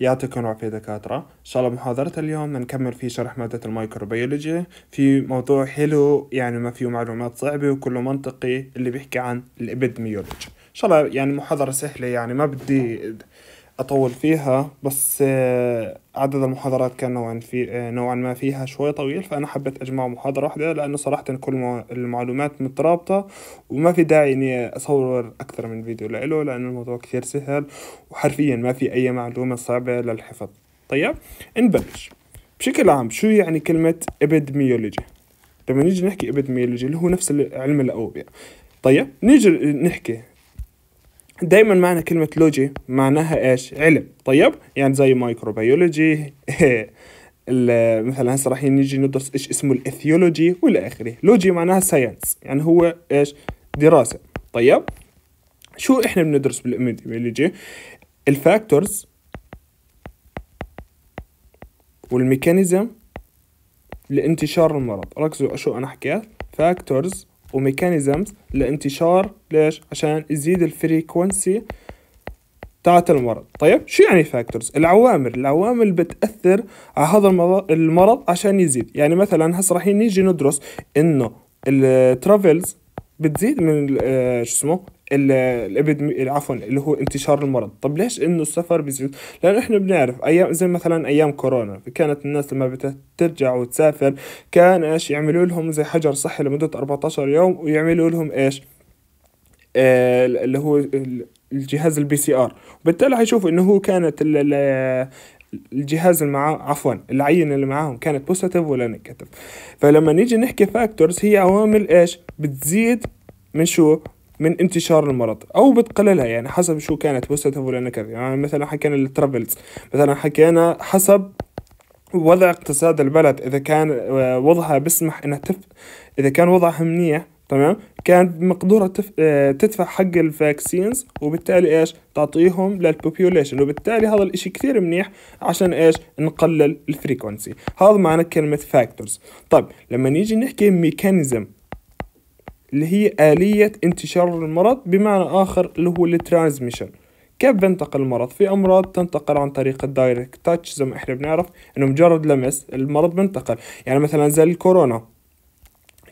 يعطيكم العافية دكاترة إن شاء الله محاضرة اليوم نكمل في شرح مادة الميكروبيولوجي في موضوع حلو يعني ما فيه معلومات صعبة وكله منطقي اللي بيحكي عن الإبيدميولوجي إن شاء الله يعني محاضرة سهلة يعني ما بدي أطول فيها بس آه، عدد المحاضرات كان نوعا في آه، نوعا ما فيها شوي طويل فأنا حبيت أجمع محاضرة واحدة لأنه صراحة كل المعلومات مترابطة وما في داعي إني أصور أكثر من فيديو لإله لأنه الموضوع كثير سهل وحرفيا ما في أي معلومة صعبة للحفظ طيب نبلش بشكل عام شو يعني كلمة ابدميولوجي لما نيجي نحكي ابدميولوجي اللي هو نفس علم الأوبئة طيب نيجي نحكي دايما معنى كلمة لوجي معناها ايش؟ علم طيب؟ يعني زي مايكروبيولوجي مثلا هسه راح نيجي ندرس ايش اسمه الاثيولوجي والى اخره، لوجي معناها ساينس يعني هو ايش؟ دراسة طيب؟ شو احنا بندرس بالاميديولوجي؟ الفاكتورز والميكانيزم لانتشار المرض، ركزوا شو انا حكيت؟ فاكتورز وميكانيزمز لانتشار ليش عشان يزيد الفريكونسي تاعت المرض طيب شو يعني فاكتورز العوامل العوامل بتأثر على هذا المرض عشان يزيد يعني مثلا هسه راح نيجي ندرس انه الترافلز بتزيد من آه، شو اسمه الابد عفوا اللي هو انتشار المرض طب ليش انه السفر بيزيد لانه احنا بنعرف ايام زي مثلا ايام كورونا كانت الناس لما بترجع وتسافر كان ايش يعملوا لهم زي حجر صحي لمده 14 يوم ويعملوا لهم ايش آه، اللي هو الجهاز البي سي ار وبالتالي حيشوفوا انه هو كانت الجهاز اللي معاه عفوا العينة اللي معاهم كانت بوستيف ولا نيجاتيف فلما نيجي نحكي فاكتورز هي عوامل ايش بتزيد من شو من انتشار المرض او بتقللها يعني حسب شو كانت مستهدف ولا نكر يعني مثلا حكينا الترافلز مثلا حكينا حسب وضع اقتصاد البلد اذا كان آه، وضعها بيسمح انها تف اذا كان وضعها منيح تمام كان مقدورها تف... آه، تدفع حق الفاكسينز وبالتالي ايش تعطيهم للبوبيوليشن وبالتالي هذا الاشي كثير منيح عشان ايش نقلل الفريكونسي هذا معنى كلمة فاكتورز طيب لما نيجي نحكي ميكانيزم اللي هي آلية انتشار المرض بمعنى آخر اللي هو الترانزميشن كيف بنتقل المرض؟ في أمراض تنتقل عن طريق الدايركت تاتش زي ما إحنا بنعرف إنه مجرد لمس المرض بنتقل يعني مثلا زي الكورونا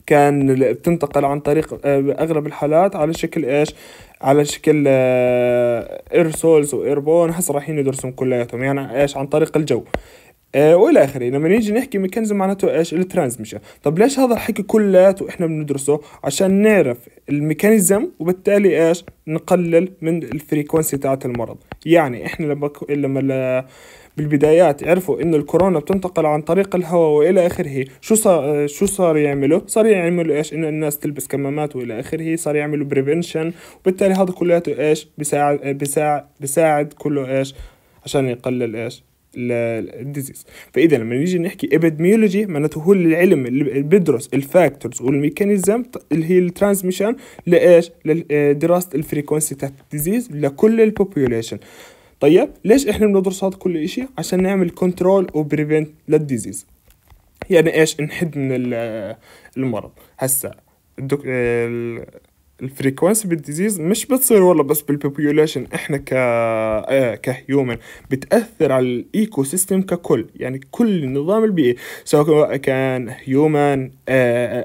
كان بتنتقل عن طريق آه، اغلب الحالات على شكل ايش على شكل ايرسولز آه، وايربون هسه رايحين يدرسون كلياتهم يعني ايش عن طريق الجو آه، والى اخره لما نيجي نحكي ميكانيزم معناته ايش الترانزميشن طب ليش هذا الحكي كلياته احنا بندرسه عشان نعرف الميكانيزم وبالتالي ايش نقلل من الفريكونسي تاعت المرض يعني احنا لما لما بالبدايات عرفوا انه الكورونا بتنتقل عن طريق الهواء والى اخره شو صار آه، شو صار يعملوا صار يعملوا ايش انه الناس تلبس كمامات والى اخره صار يعملوا بريفنشن وبالتالي هذا كلياته ايش بيساعد آه، بيساعد بيساعد كله ايش عشان يقلل ايش للديزيز فاذا لما نيجي نحكي ابيدميولوجي معناته هو العلم اللي بيدرس الفاكتورز والميكانيزم اللي هي الترانسميشن لايش لدراسه الفريكونسي تاعت الديزيز لكل البوبوليشن طيب ليش احنا بندرس هذا كل شيء عشان نعمل كنترول وبريفنت للديزيز يعني ايش نحد من المرض هسا الدك... الفريكوانسي بالديزيز مش بتصير والله بس بالبوبيوليشن احنا ك آه، كهيومن بتاثر على الايكو سيستم ككل يعني كل النظام البيئي سواء كان هيومن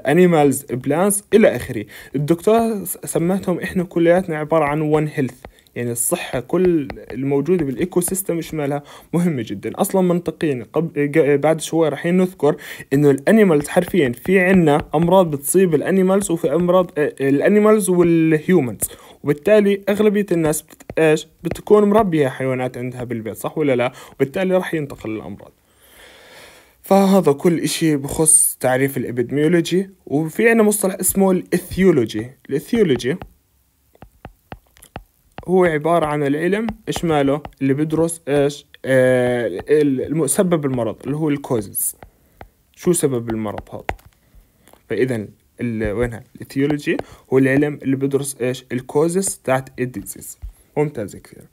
انيمالز بلانس الى اخره الدكتور سماتهم احنا كلياتنا عباره عن ون هيلث يعني الصحة كل الموجودة بالإيكو سيستم شمالها مهمة جدا أصلا منطقيا قبل بعد شوي راح نذكر إنه الأنيمالز حرفيا في عنا أمراض بتصيب الأنيمالز وفي أمراض آه، الأنيمالز والهيومنز وبالتالي أغلبية الناس بت... إيش بتكون مربية حيوانات عندها بالبيت صح ولا لا وبالتالي راح ينتقل الأمراض فهذا كل إشي بخص تعريف الإبيدميولوجي وفي عنا مصطلح اسمه الإثيولوجي الإثيولوجي هو عبارة عن العلم إيش ماله اللي بدرس إيش آه سبب المرض اللي هو الكوزز شو سبب المرض هذا فإذا وينها الإثيولوجي هو العلم اللي بدرس إيش الكوزز تاعت الديزيز ممتاز كثير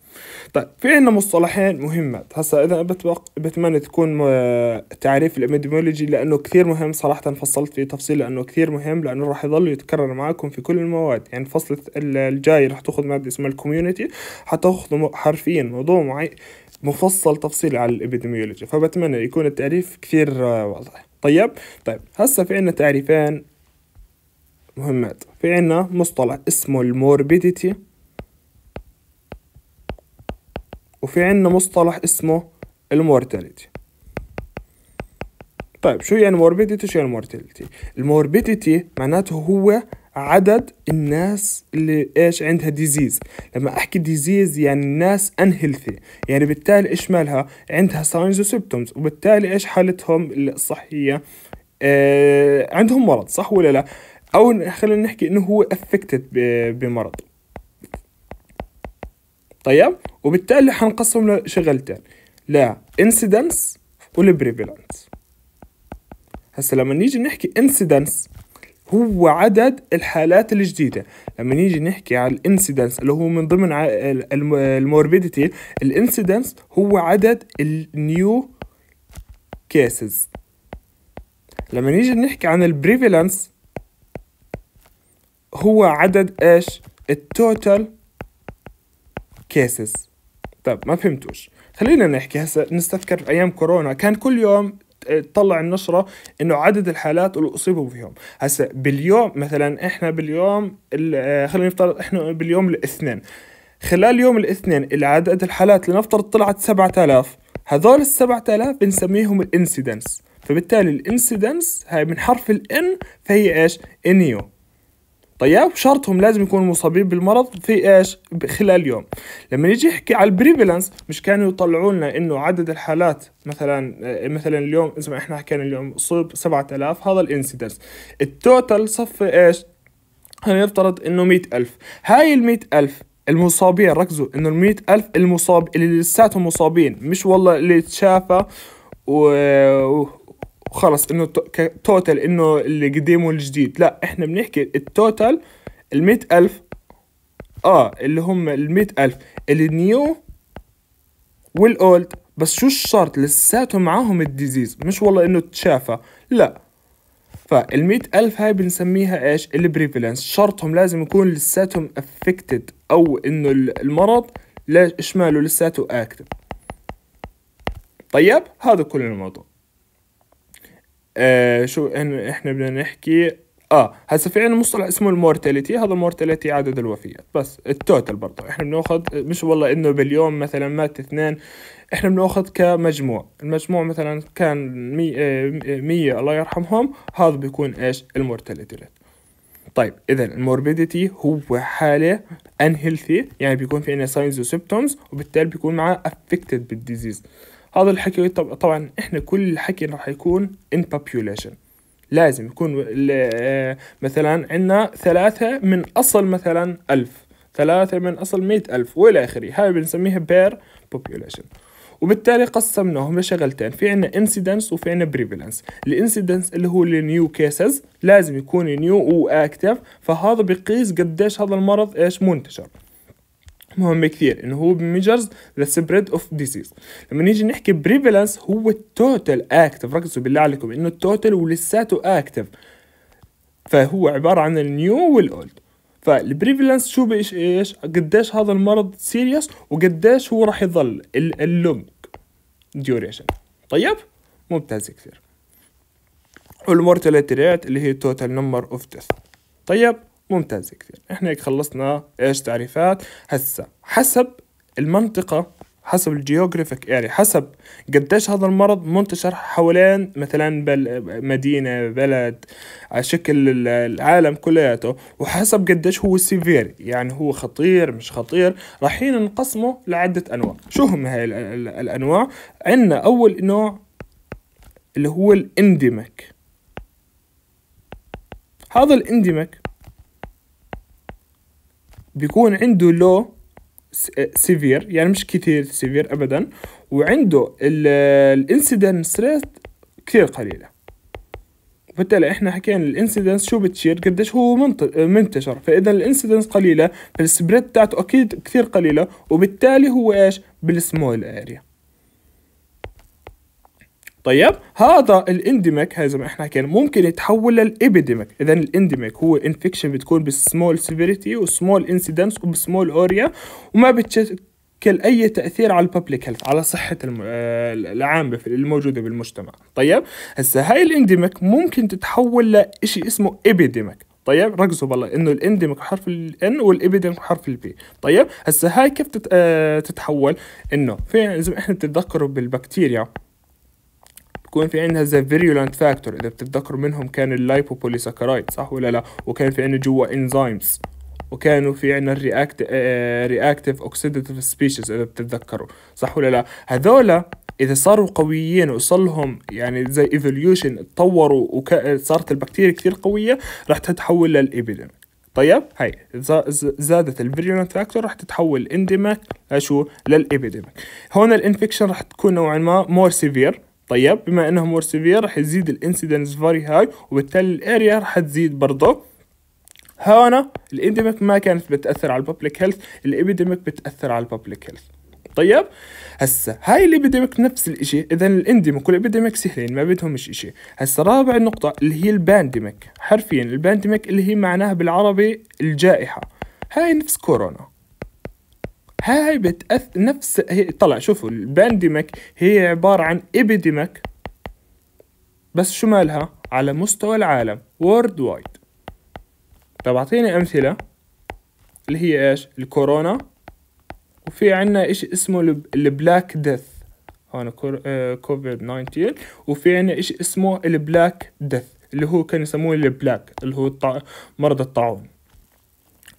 طيب في عندنا مصطلحين مهمات هسا اذا بتمنى تكون تعريف الابيديمولوجي لانه كثير مهم صراحه فصلت فيه تفصيل لانه كثير مهم لانه راح يضل يتكرر معاكم في كل المواد يعني الفصل الجاي راح تاخذ ماده اسمها الكوميونتي حتاخذ حرفيا موضوع معين مفصل تفصيلي على الابيديميولوجي فبتمنى يكون التعريف كثير آه، واضح طيب طيب هسا في عندنا تعريفين مهمات في عندنا مصطلح اسمه الموربيديتي وفي عنا مصطلح اسمه المورتاليتي طيب شو يعني موربيديتي شو يعني مورتاليتي الموربيديتي معناته هو عدد الناس اللي ايش عندها ديزيز لما احكي ديزيز يعني الناس انهيلثي يعني بالتالي ايش مالها عندها ساينز وسيبتومز وبالتالي ايش حالتهم الصحيه آه عندهم مرض صح ولا لا او خلينا نحكي انه هو افكتد بمرض طيب وبالتالي حنقسم لشغلتين انسيدنس والبريفالنس هسه لما نيجي نحكي انسيدنس هو عدد الحالات الجديده لما نيجي نحكي على الانسيدنس اللي هو من ضمن الموربيديتي الانسيدنس هو عدد النيو كيسز لما نيجي نحكي عن البريفالنس هو عدد ايش التوتال cases طب ما فهمتوش خلينا نحكي هسه نستذكر ايام كورونا كان كل يوم آه، تطلع النشره انه عدد الحالات اللي اصيبوا فيهم هسه باليوم مثلا احنا باليوم آه، خلينا نفترض احنا باليوم الاثنين خلال يوم الاثنين العدد الحالات لنفترض طلعت 7000 هذول ال 7000 بنسميهم الانسيدنس فبالتالي الانسيدنس هاي من حرف الان فهي ايش انيو طيب شرطهم لازم يكونوا مصابين بالمرض في ايش خلال يوم لما نيجي نحكي على البريفلنس مش كانوا يطلعوا لنا انه عدد الحالات مثلا آه، مثلا اليوم زي ما احنا حكينا اليوم صوب 7000 هذا الانسيدنس التوتال صف ايش هنفترض انه 100000 هاي ال 100000 المصابين ركزوا انه ال 100000 المصاب اللي لساتهم مصابين مش والله اللي تشافى و... وخلص انه توتال انه اللي قديم والجديد لا احنا بنحكي التوتال ال ألف اه اللي هم ال ألف النيو والاولد بس شو الشرط لساتهم معاهم الديزيز مش والله انه تشافى لا فال ألف هاي بنسميها ايش البريفلنس شرطهم لازم يكون لساتهم افكتد او انه المرض لا اشماله لساته اكتف طيب هذا كل الموضوع آه شو احنا بدنا نحكي اه هسا في عندنا مصطلح اسمه المورتاليتي هذا المورتاليتي عدد الوفيات بس التوتال برضه احنا بناخذ مش والله انه باليوم مثلا مات اثنين احنا بناخذ كمجموع المجموع مثلا كان 100 آه، مية الله يرحمهم هذا بيكون ايش المورتاليتي ريت طيب اذا الموربيديتي هو حاله هيلثي يعني بيكون في عندنا ساينز وسيمبتومز وبالتالي بيكون معاه افكتد بالديزيز هذا الحكي طبعا احنا كل الحكي راح يكون in population لازم يكون مثلا عندنا ثلاثة من أصل مثلا ألف ثلاثة من أصل مئة ألف وإلى آخره هاي بنسميها بير population وبالتالي قسمناهم لشغلتين في عنا انسيدنس وفي عنا prevalence الانسيدنس اللي هو النيو كيسز لازم يكون نيو واكتف فهذا بقيس قديش هذا المرض ايش منتشر مهم كثير انه هو ميجرز ذا سبريد اوف ديزيز لما نيجي نحكي بريفالنس هو التوتال اكتف ركزوا بالله عليكم انه التوتال ولساته اكتف فهو عباره عن النيو والاولد فالبريفالنس شو بايش ايش قديش هذا المرض سيريس وقديش هو راح يضل اللونج ديوريشن طيب ممتاز كثير والمورتاليتي ريت اللي هي توتال نمبر اوف ديث طيب ممتاز كثير احنا هيك خلصنا ايش تعريفات هسا حسب المنطقة حسب الجيوغرافيك يعني حسب قديش هذا المرض منتشر حوالين مثلا بل مدينة بلد على شكل العالم كلياته وحسب قديش هو سيفير يعني هو خطير مش خطير رايحين نقسمه لعدة أنواع شو هم هاي الأنواع عندنا أول نوع اللي هو الاندمك هذا الاندمك بيكون عنده لو سيفير يعني مش كثير سيفير ابدا وعنده الانسيدنس ريت كثير قليله بالتالي احنا حكينا الانسيدنس شو بتشير قديش هو منتشر فاذا الانسيدنس قليله فالسبريد بتاعته اكيد كثير قليله وبالتالي هو ايش بالسمول اريا طيب هذا الاندمك هذا ما احنا حكينا ممكن يتحول للابيديمك اذا الاندمك هو انفكشن بتكون بالسمول سيفيريتي وسمول انسيدنس وبسمول اوريا وما بتشكل اي تاثير على الببليك هيلث على صحه آه، العامه الموجوده بالمجتمع طيب هسه هاي الاندمك ممكن تتحول لشيء اسمه ابيديمك طيب ركزوا بالله انه الاندمك حرف الان والابيدمك حرف البي طيب هسه هاي كيف آه، تتحول انه في زي ما احنا بتتذكروا بالبكتيريا بتكون في عندها ذا فيريولانت فاكتور اذا بتتذكروا منهم كان اللايبوبوليساكرايد صح ولا لا وكان في عندنا جوا انزيمز وكانوا في عندنا الرياكت رياكتيف اوكسيديتيف سبيشيز اذا بتتذكروا صح ولا لا هذولا اذا صاروا قويين وصلهم لهم يعني زي ايفوليوشن اتطوروا وصارت البكتيريا كثير قويه راح تتحول للابيديميك طيب هاي زادت الفيريولنت فاكتور راح تتحول انديمك لشو للابيديميك هون الانفكشن راح تكون نوعا ما مور سيفير طيب بما انه مور سيفير راح يزيد الانسيدنس فاري هاي وبالتالي الاريا راح تزيد برضه هنا الانديميك ما كانت بتاثر على الببليك هيلث الابيديميك بتاثر على الببليك هيلث طيب هسا هاي الابيديميك نفس الاشي اذا الانديميك والابيديميك سهلين ما بدهمش اشي هسا رابع نقطة اللي هي البانديميك حرفيا البانديميك اللي هي معناها بالعربي الجائحة هاي نفس كورونا هاي بتأثر نفس هي طلع شوفوا البانديمك هي عبارة عن إبيديميك بس شو مالها على مستوى العالم وورد وايد طب أعطيني أمثلة اللي هي إيش الكورونا وفي عنا إشي اسمه البلاك ديث هون آه، كوفيد 19 وفي عنا إشي اسمه البلاك ديث اللي هو كان يسموه البلاك اللي هو مرض الطاعون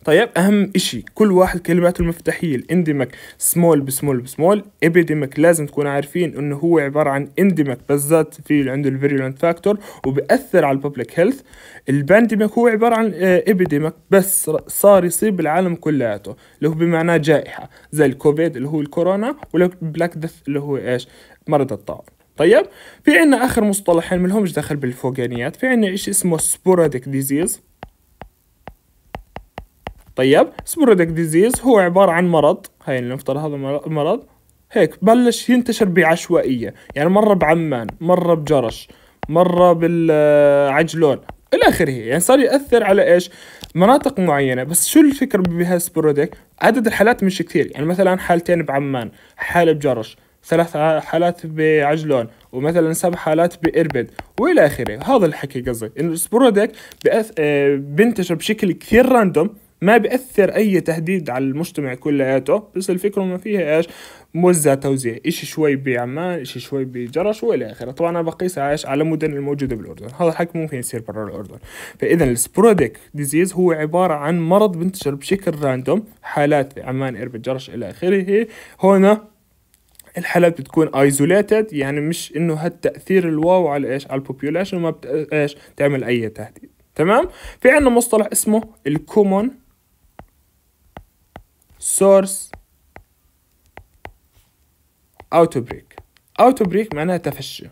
طيب اهم اشي كل واحد كلماته المفتاحيه الاندمج سمول بسمول بسمول ابيديمك لازم تكون عارفين انه هو عباره عن اندمج بالذات في عنده الفيريولنت فاكتور وبأثر على الببليك هيلث البانديميك هو عباره عن آه، ابيديمك بس صار يصيب العالم كلياته اللي هو بمعناه جائحه زي الكوفيد اللي هو الكورونا والبلاك ديث اللي هو ايش مرض الطاعون طيب في عنا اخر مصطلحين ما لهمش دخل بالفوقانيات في عنا اشي اسمه سبوراديك ديزيز طيب سبوراديك ديزيز هو عبارة عن مرض هاي لنفترض هذا المرض هيك بلش ينتشر بعشوائية يعني مرة بعمان مرة بجرش مرة بالعجلون الى اخره يعني صار ياثر على ايش مناطق معينه بس شو الفكره بهالسبوروديك عدد الحالات مش كثير يعني مثلا حالتين بعمان حاله بجرش ثلاث حالات بعجلون ومثلا سبع حالات بإربد والى اخره هذا الحكي قصدي انه السبورودك بأث... آه، بشكل كثير راندوم ما بيأثر أي تهديد على المجتمع كلياته بس الفكرة ما فيها إيش موزع توزيع إيش شوي بعمان إيش شوي بجرش وإلى آخره طبعا أنا بقيس إيش على المدن الموجودة بالأردن هذا الحكي ممكن يصير برا الأردن فإذا السبروديك ديزيز هو عبارة عن مرض بنتشر بشكل راندوم حالات في عمان إربد جرش إلى آخره هنا الحالات بتكون ايزوليتد يعني مش انه هالتاثير الواو على ايش على البوبيوليشن ما بت... ايش تعمل اي تهديد تمام في عندنا مصطلح اسمه الكومون source auto break auto break معناها تفشي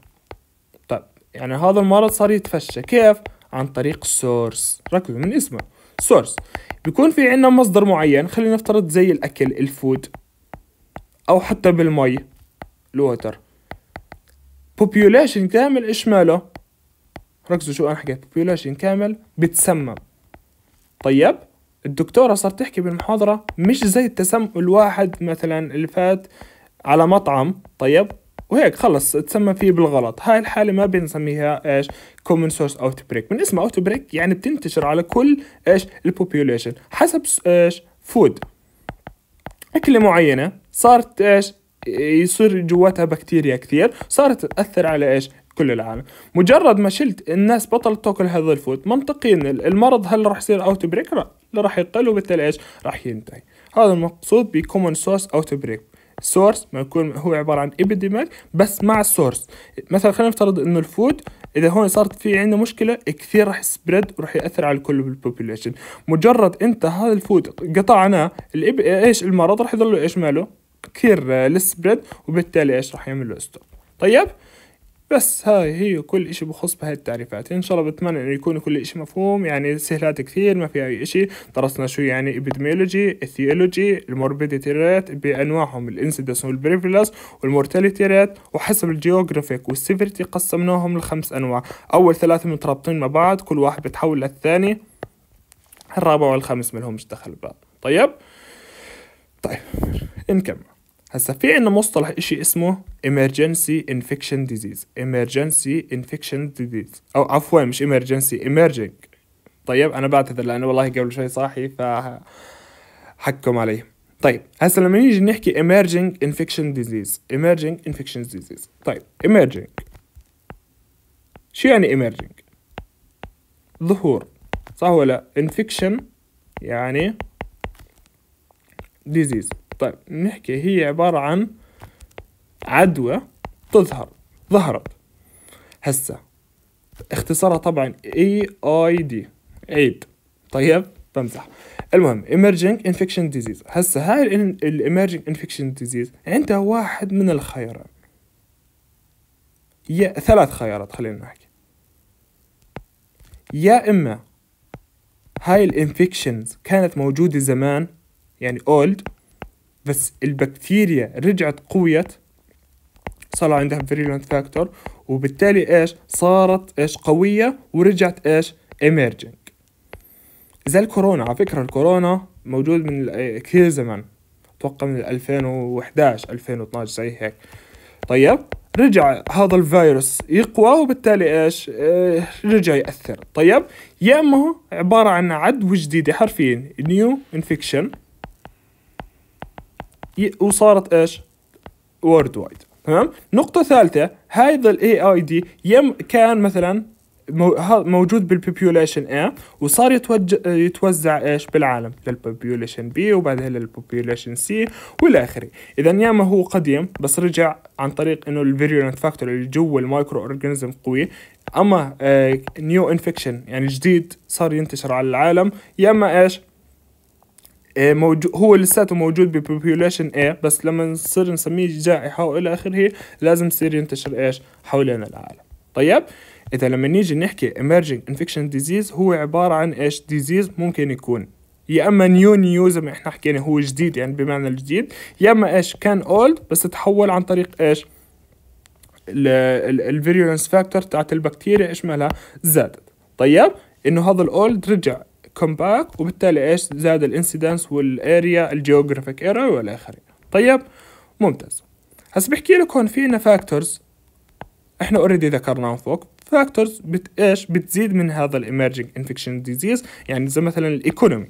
طب يعني هذا المرض صار يتفشى كيف عن طريق سورس ركزوا من اسمه سورس بيكون في عندنا مصدر معين خلينا نفترض زي الاكل الفود او حتى بالمي الوتر population كامل ايش ماله ركزوا شو انا حكيت population كامل بتسمم طيب الدكتوره صارت تحكي بالمحاضره مش زي التسم الواحد مثلا اللي فات على مطعم طيب وهيك خلص تسمى فيه بالغلط هاي الحالة ما بنسميها ايش كومن سورس اوت بريك من اسمها اوت بريك يعني بتنتشر على كل ايش البوبيوليشن حسب ايش فود أكلة معينة صارت ايش يصير جواتها بكتيريا كثير صارت تأثر على ايش كل العالم مجرد ما شلت الناس بطلت تاكل هذا الفود منطقيا المرض هل راح يصير اوت بريك لا اللي راح يقل وبالتالي ايش راح ينتهي هذا المقصود بكومن سورس اوت بريك سورس ما يكون هو عباره عن ابيديميك بس مع السورس مثلا خلينا نفترض انه الفود اذا هون صارت في عندنا مشكله كثير راح سبريد وراح ياثر على الكل بالبوبوليشن مجرد انت هذا الفود قطعناه ايش المرض راح يضل ايش ماله كثير آه، للسبريد وبالتالي ايش راح يعمل له ستوب طيب بس هاي هي كل إشي بخص بهاي التعريفات إن شاء الله بتمنى إنه يكون كل إشي مفهوم يعني سهلات كثير ما في أي إشي درسنا شو يعني إبيدميولوجي اثيولوجي الموربيديتي ريت بأنواعهم الانسيدس والبريفلس والمورتاليتي ريت وحسب الجيوغرافيك والسيفرتي قسمناهم لخمس أنواع أول ثلاثة مترابطين مع بعض كل واحد بتحول للثاني الرابع والخامس ملهمش دخل ببعض طيب طيب نكمل هسا في عنا مصطلح إشي اسمه emergency infection disease emergency infection disease أو عفوا مش emergency emerging طيب أنا بعتذر لأنه والله قبل شوي صاحي فحكم علي طيب هسا لما نيجي نحكي emerging infection disease emerging infection disease طيب emerging شو يعني emerging ظهور صح ولا infection يعني disease طيب نحكي هي عبارة عن عدوى تظهر ظهرت هسا اختصارها طبعا اي اي دي عيد طيب بمزح المهم emerging infection disease هسا هاي الايمرجنج انفكشن ديزيز عندها واحد من الخيارات يا ثلاث خيارات خلينا نحكي يا اما هاي الانفكشنز كانت موجوده زمان يعني اولد بس البكتيريا رجعت قويت صار عندها فيريلنت فاكتور وبالتالي ايش صارت ايش قوية ورجعت ايش emerging زي الكورونا على فكرة الكورونا موجود من إيه، كثير زمان اتوقع من 2011 2012 زي هيك طيب رجع هذا الفيروس يقوى وبالتالي ايش اه رجع ياثر طيب يا اما عباره عن عدوى جديده حرفيا نيو انفكشن وصارت ايش؟ وورد وايد تمام نقطة ثالثة هذا الاي اي دي يم كان مثلا موجود بالبوبيوليشن A وصار يتوجه يتوزع ايش بالعالم للبوبيوليشن B وبعدها للبوبيوليشن C والى اخره اذا ياما هو قديم بس رجع عن طريق انه الفيريونت فاكتور اللي جوا المايكرو اورجانيزم قوي اما نيو آه، انفكشن يعني جديد صار ينتشر على العالم يا اما ايش آه، موجود هو لساته موجود ببوبيوليشن اي بس لما نصير نسميه جائحة وإلى آخره لازم يصير ينتشر إيش حولنا العالم طيب إذا لما نيجي نحكي emerging infection disease هو عبارة عن إيش disease ممكن يكون يا اما نيو نيو زي ما احنا حكينا هو جديد يعني بمعنى الجديد يا اما ايش كان اولد بس تحول عن طريق ايش الفيريولنس فاكتور تاعت البكتيريا ايش مالها زادت طيب انه هذا الاولد رجع كومباك وبالتالي ايش زاد الانسيدنس والاريا الجيوغرافيك ايرا والى اخره طيب ممتاز هسه بحكي لك هون في لنا فاكتورز احنا اوريدي ذكرناهم فوق فاكتورز بت ايش بتزيد من هذا الاميرجنج انفكشن ديزيز يعني زي مثلا الايكونومي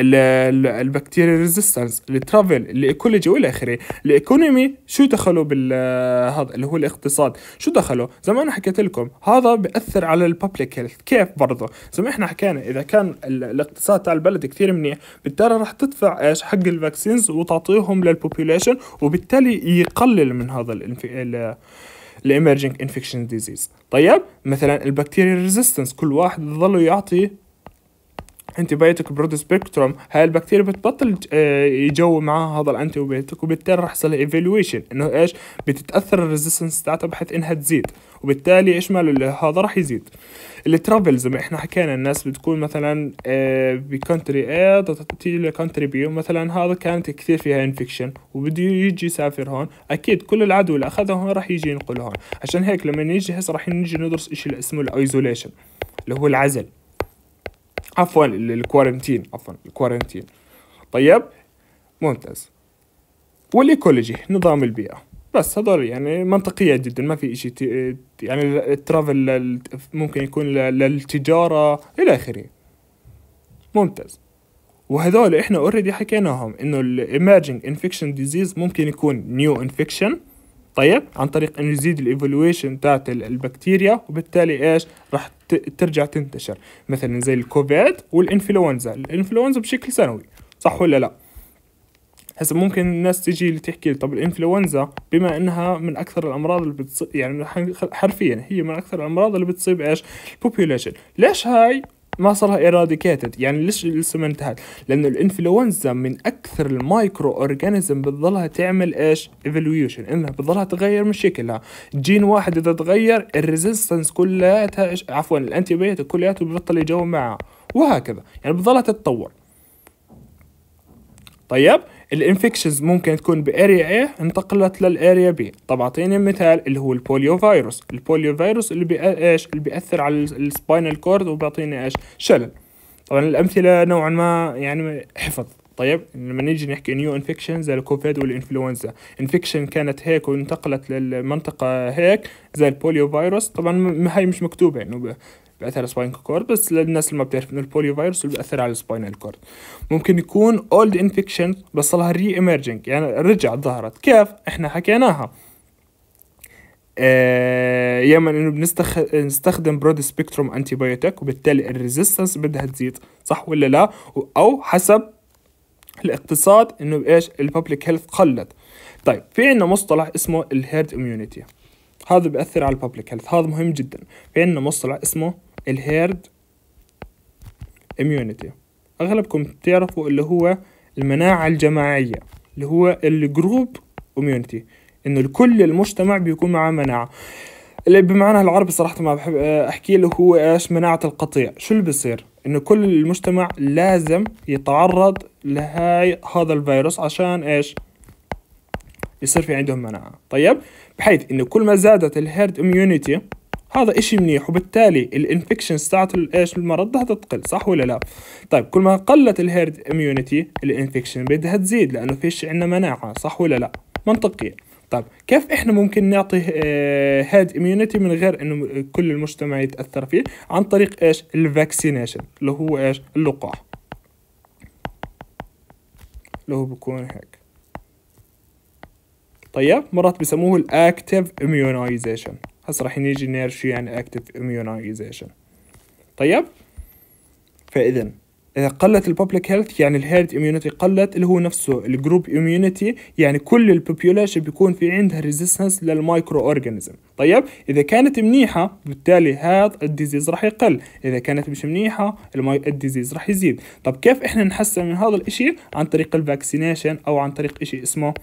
البكتيريا ريزيستنس الترافل الايكولوجي والى اخره الايكونومي شو دخلوا بال هذا اللي هو الاقتصاد شو دخلوا زي ما انا حكيت لكم هذا بياثر على الببليك هيلث كيف برضه زي ما احنا حكينا اذا كان الاقتصاد تاع البلد كثير منيح بالتالي راح تدفع ايش حق الفاكسينز وتعطيهم للبوبوليشن وبالتالي يقلل من هذا الانف... emerging انفكشن ديزيز طيب مثلا البكتيريا ريزيستنس كل واحد بضله يعطي انتي بايتك برود سبيكتروم هاي البكتيريا بتبطل آه، يجو معاها هذا الانتي بايتك وبالتالي رح يصير ايفالويشن انه ايش بتتاثر الريزيستنس تاعتها بحيث انها تزيد وبالتالي ايش ماله هذا رح يزيد الترافل زي ما احنا حكينا الناس بتكون مثلا آه، بكونتري A تيجي لكونتري بي مثلا هذا كانت كثير فيها انفكشن وبده يجي يسافر هون اكيد كل العدوى اللي اخذها هون رح يجي ينقل هون عشان هيك لما نيجي هسه رح نيجي ندرس شيء اسمه الايزوليشن اللي هو العزل عفوا الكوارنتين عفوا الكوارنتين طيب ممتاز والايكولوجي نظام البيئه بس هذول يعني منطقيه جدا ما في شيء يعني الترافل ممكن يكون للتجاره الى اخره ممتاز وهذول احنا اوريدي حكيناهم انه الايمرجنج انفكشن ديزيز ممكن يكون نيو انفكشن طيب عن طريق انه يزيد الايفولويشن تاعت البكتيريا وبالتالي ايش راح ترجع تنتشر مثلا زي الكوفيد والانفلونزا الانفلونزا بشكل سنوي صح ولا لا هسه ممكن الناس تجي اللي تحكي طب الانفلونزا بما انها من اكثر الامراض اللي بتصيب يعني حرفيا هي من اكثر الامراض اللي بتصيب ايش البوبيوليشن ليش هاي ما صار ايراديكيتد يعني ليش لسه ما انتهت لانه الانفلونزا من اكثر المايكرو اورجانيزم بتضلها تعمل ايش ايفوليوشن انها بتضلها تغير من شكلها جين واحد اذا تغير الريزيستنس كلياتها عفوا الانتي بايوتيك كلياته ببطل يجاوب معها وهكذا يعني بتضلها تتطور طيب الانفكشنز ممكن تكون باريا A انتقلت للاريا B طب اعطيني مثال اللي هو البوليو فيروس البوليو فيروس اللي بي... آه، ايش اللي بياثر على السباينال كورد وبيعطيني ايش شلل طبعا الامثله نوعا ما يعني حفظ طيب لما نيجي نحكي نيو انفكشن زي الكوفيد والانفلونزا انفكشن كانت هيك وانتقلت للمنطقه هيك زي البوليو فيروس طبعا هاي مش مكتوبه انه بيأثر على سباين كورد بس للناس اللي ما بتعرف انه البوليو فيروس اللي بيأثر على السباينال كورد ممكن يكون اولد انفكشن بس لها ري ايمرجنج يعني رجعت ظهرت كيف احنا حكيناها آه يما انه بنستخدم برود سبيكتروم انتي بايوتيك وبالتالي الريزيستنس بدها تزيد صح ولا لا او حسب الاقتصاد انه ايش الببليك هيلث قلت طيب في عندنا مصطلح اسمه الهيرد اميونيتي هذا بيأثر على الببليك هيلث هذا مهم جدا في عندنا مصطلح اسمه الهيرد اميونيتي اغلبكم تعرفوا اللي هو المناعة الجماعية اللي هو الجروب اميونيتي انه الكل المجتمع بيكون معاه مناعة اللي بمعنى العربي صراحة ما بحب آه، احكي له هو ايش مناعة القطيع شو اللي بصير انه كل المجتمع لازم يتعرض لهاي هذا الفيروس عشان ايش يصير في عندهم مناعة طيب بحيث انه كل ما زادت الهيرد اميونيتي هذا إشي منيح وبالتالي الانفكشنز تاعت ايش المرض بدها تقل صح ولا لا طيب كل ما قلت الهيرد اميونيتي الانفكشن بدها تزيد لانه فيش عندنا مناعه صح ولا لا منطقي طيب كيف احنا ممكن نعطي هاد آه، اميونيتي من غير انه كل المجتمع يتاثر فيه عن طريق ايش الفاكسينيشن اللي هو ايش اللقاح اللي هو بكون هيك طيب مرات بسموه الاكتيف اميونايزيشن هسه رح نيجي نعرف شو يعني اكتف اميونايزيشن طيب فاذا اذا قلت الببليك هيلث يعني الهيرد اميونيتي قلت اللي هو نفسه الجروب اميونيتي يعني كل البوبيوليشن بيكون في عندها ريزيستنس للمايكرو اورجانيزم طيب اذا كانت منيحه بالتالي هذا الديزيز راح يقل اذا كانت مش منيحه الديزيز راح يزيد طب كيف احنا نحسن من هذا الاشي عن طريق الفاكسينيشن او عن طريق اشي اسمه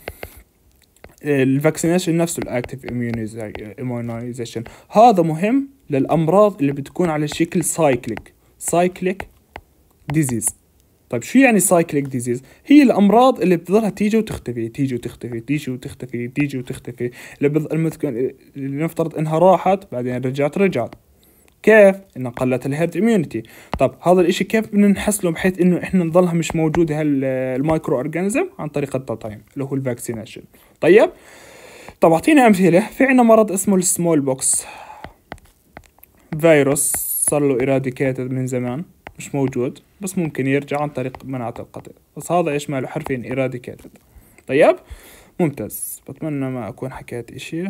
الفاكسينيشن نفسه الاكتف اميونيزيشن هذا مهم للامراض اللي بتكون على شكل سايكليك سايكليك ديزيز طيب شو يعني سايكليك ديزيز؟ هي الامراض اللي بتظلها تيجي وتختفي تيجي وتختفي تيجي وتختفي تيجي وتختفي اللي بض... اللي نفترض انها راحت بعدين رجعت رجعت كيف؟ إن قلت الهيرد إميونيتي طب هذا الإشي كيف بدنا نحسله بحيث إنه إحنا نظلها مش موجودة هالمايكرو آه، أورجانيزم عن طريق التطعيم اللي هو الفاكسينيشن طيب طب أعطينا أمثلة في عنا مرض اسمه السمول بوكس فيروس صار له إراديكيتد من زمان مش موجود بس ممكن يرجع عن طريق مناعة القتل بس هذا إيش ماله حرفيا إراديكيتد طيب ممتاز بتمنى ما أكون حكيت إشي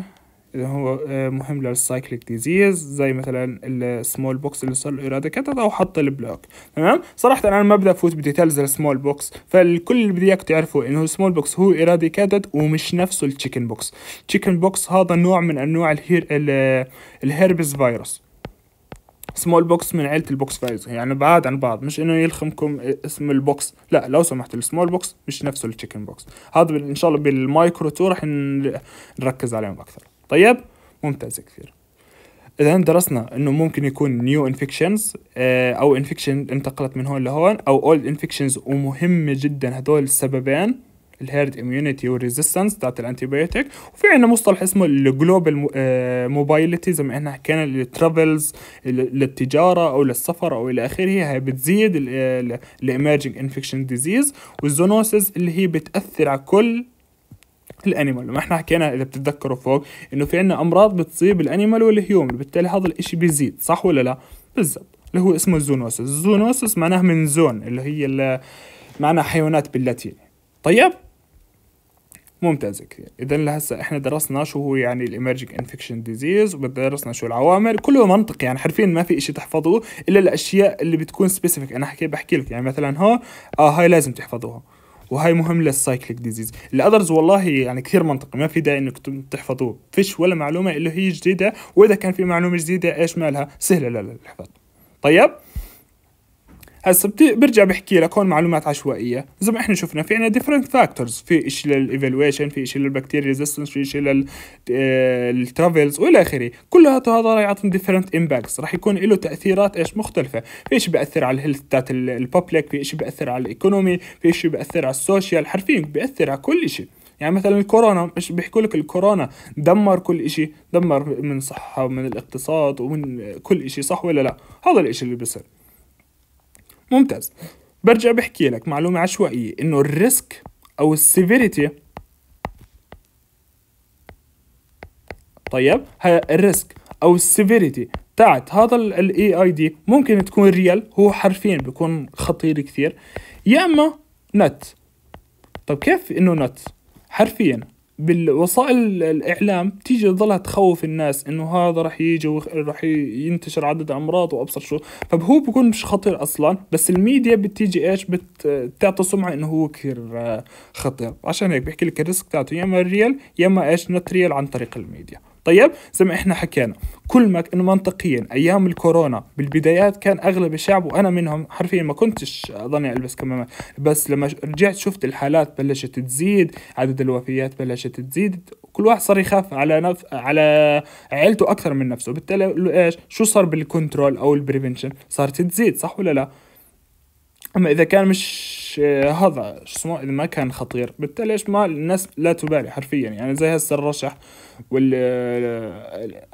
اللي هو آه، مهم للسايكليك ديزيز زي مثلا السمول بوكس اللي صار له ايراديكيتد او حط البلوك تمام صراحه انا ما بدي افوت بديتيلز السمول بوكس فالكل اللي بدي اياك تعرفوا انه السمول بوكس هو اراديكيتد ومش نفسه التشيكن بوكس تشيكن بوكس هذا نوع من انواع الهير الهيربس فيروس سمول بوكس من عيلة البوكس فايز يعني بعاد عن بعض مش انه يلخمكم آه، اسم البوكس لا لو سمحت السمول بوكس مش نفسه التشيكن بوكس هذا ان شاء الله بالمايكرو تو راح نركز عليهم اكثر طيب ممتاز كثير اذا درسنا انه ممكن يكون نيو انفكشنز آه، او انفكشن انتقلت من هون لهون او اولد انفكشنز ومهمه جدا هدول السببين الهيرد اميونيتي والريزيستنس تاعت الانتيبيوتيك وفي عندنا مصطلح اسمه الجلوبال موبايلتي آه، زي ما احنا حكينا الترافلز للتجاره او للسفر او الى اخره هي بتزيد الايمرجنج انفكشن ديزيز والزونوسز اللي هي بتاثر على كل الانيمال وما احنا حكينا اذا بتتذكروا فوق انه في عندنا امراض بتصيب الانيمال والهيومن بالتالي هذا الاشي بيزيد صح ولا لا بالضبط اللي هو اسمه الزونوسس الزونوسس معناه من زون اللي هي اللي حيوانات باللاتيني طيب ممتاز كثير اذا لهسه احنا درسنا شو هو يعني الامرجنج انفكشن ديزيز ودرسنا شو العوامل كله منطق يعني حرفيا ما في شيء تحفظوه الا الاشياء اللي بتكون سبيسيفيك انا حكي بحكي لك يعني مثلا هون اه هاي لازم تحفظوها وهاي مهم للسايكليك ديزيز الاذرز والله يعني كثير منطقي ما في داعي انك تحفظوه فيش ولا معلومه اللي هي جديده واذا كان في معلومه جديده ايش مالها سهله للحفظ طيب هسا بت... برجع بحكي لك هون معلومات عشوائيه زي ما احنا شفنا في عندنا ديفرنت فاكتورز في شيء للايفالويشن في شيء للبكتيريا ريزيستنس في شيء للترافلز آه، والى اخره كلها هذا راح يعطي ديفرنت امباكتس راح يكون له تاثيرات ايش مختلفه في شيء بياثر على الهيلث تاعت الببليك في شيء بياثر على الايكونومي في شيء بياثر على السوشيال حرفيا بياثر على كل شيء يعني مثلا الكورونا مش بيحكوا لك الكورونا دمر كل شيء دمر من صحة ومن الاقتصاد ومن كل شيء صح ولا لا هذا الشيء اللي بيصير ممتاز برجع بحكي لك معلومة عشوائية إنه الريسك أو السيفيريتي طيب الريسك أو السيفيريتي تاعت هذا الاي اي دي ممكن تكون ريال هو حرفيا بيكون خطير كثير يا اما نت طب كيف انه نت حرفيا بالوسائل الاعلام تيجي تظلها تخوف الناس انه هذا رح يجي ورح ينتشر عدد امراض وابصر شو فهو بكون مش خطير اصلا بس الميديا بتيجي ايش بتعطي سمعه انه هو كثير آه، خطير عشان هيك بيحكي لك الريسك تاعته يا اما ريال يا اما ايش نوت ريال عن طريق الميديا طيب زي ما احنا حكينا كل ما انه منطقيا ايام الكورونا بالبدايات كان اغلب الشعب وانا منهم حرفيا ما كنتش اظني البس كمامات بس لما رجعت شفت الحالات بلشت تزيد عدد الوفيات بلشت تزيد كل واحد صار يخاف على نف... على عيلته اكثر من نفسه بالتالي ايش شو صار بالكنترول او البريفنشن صارت تزيد صح ولا لا اما اذا كان مش هذا شو اسمه اذا ما كان خطير بالتالي ايش ما الناس لا تبالي حرفيا يعني زي هسه الرشح وال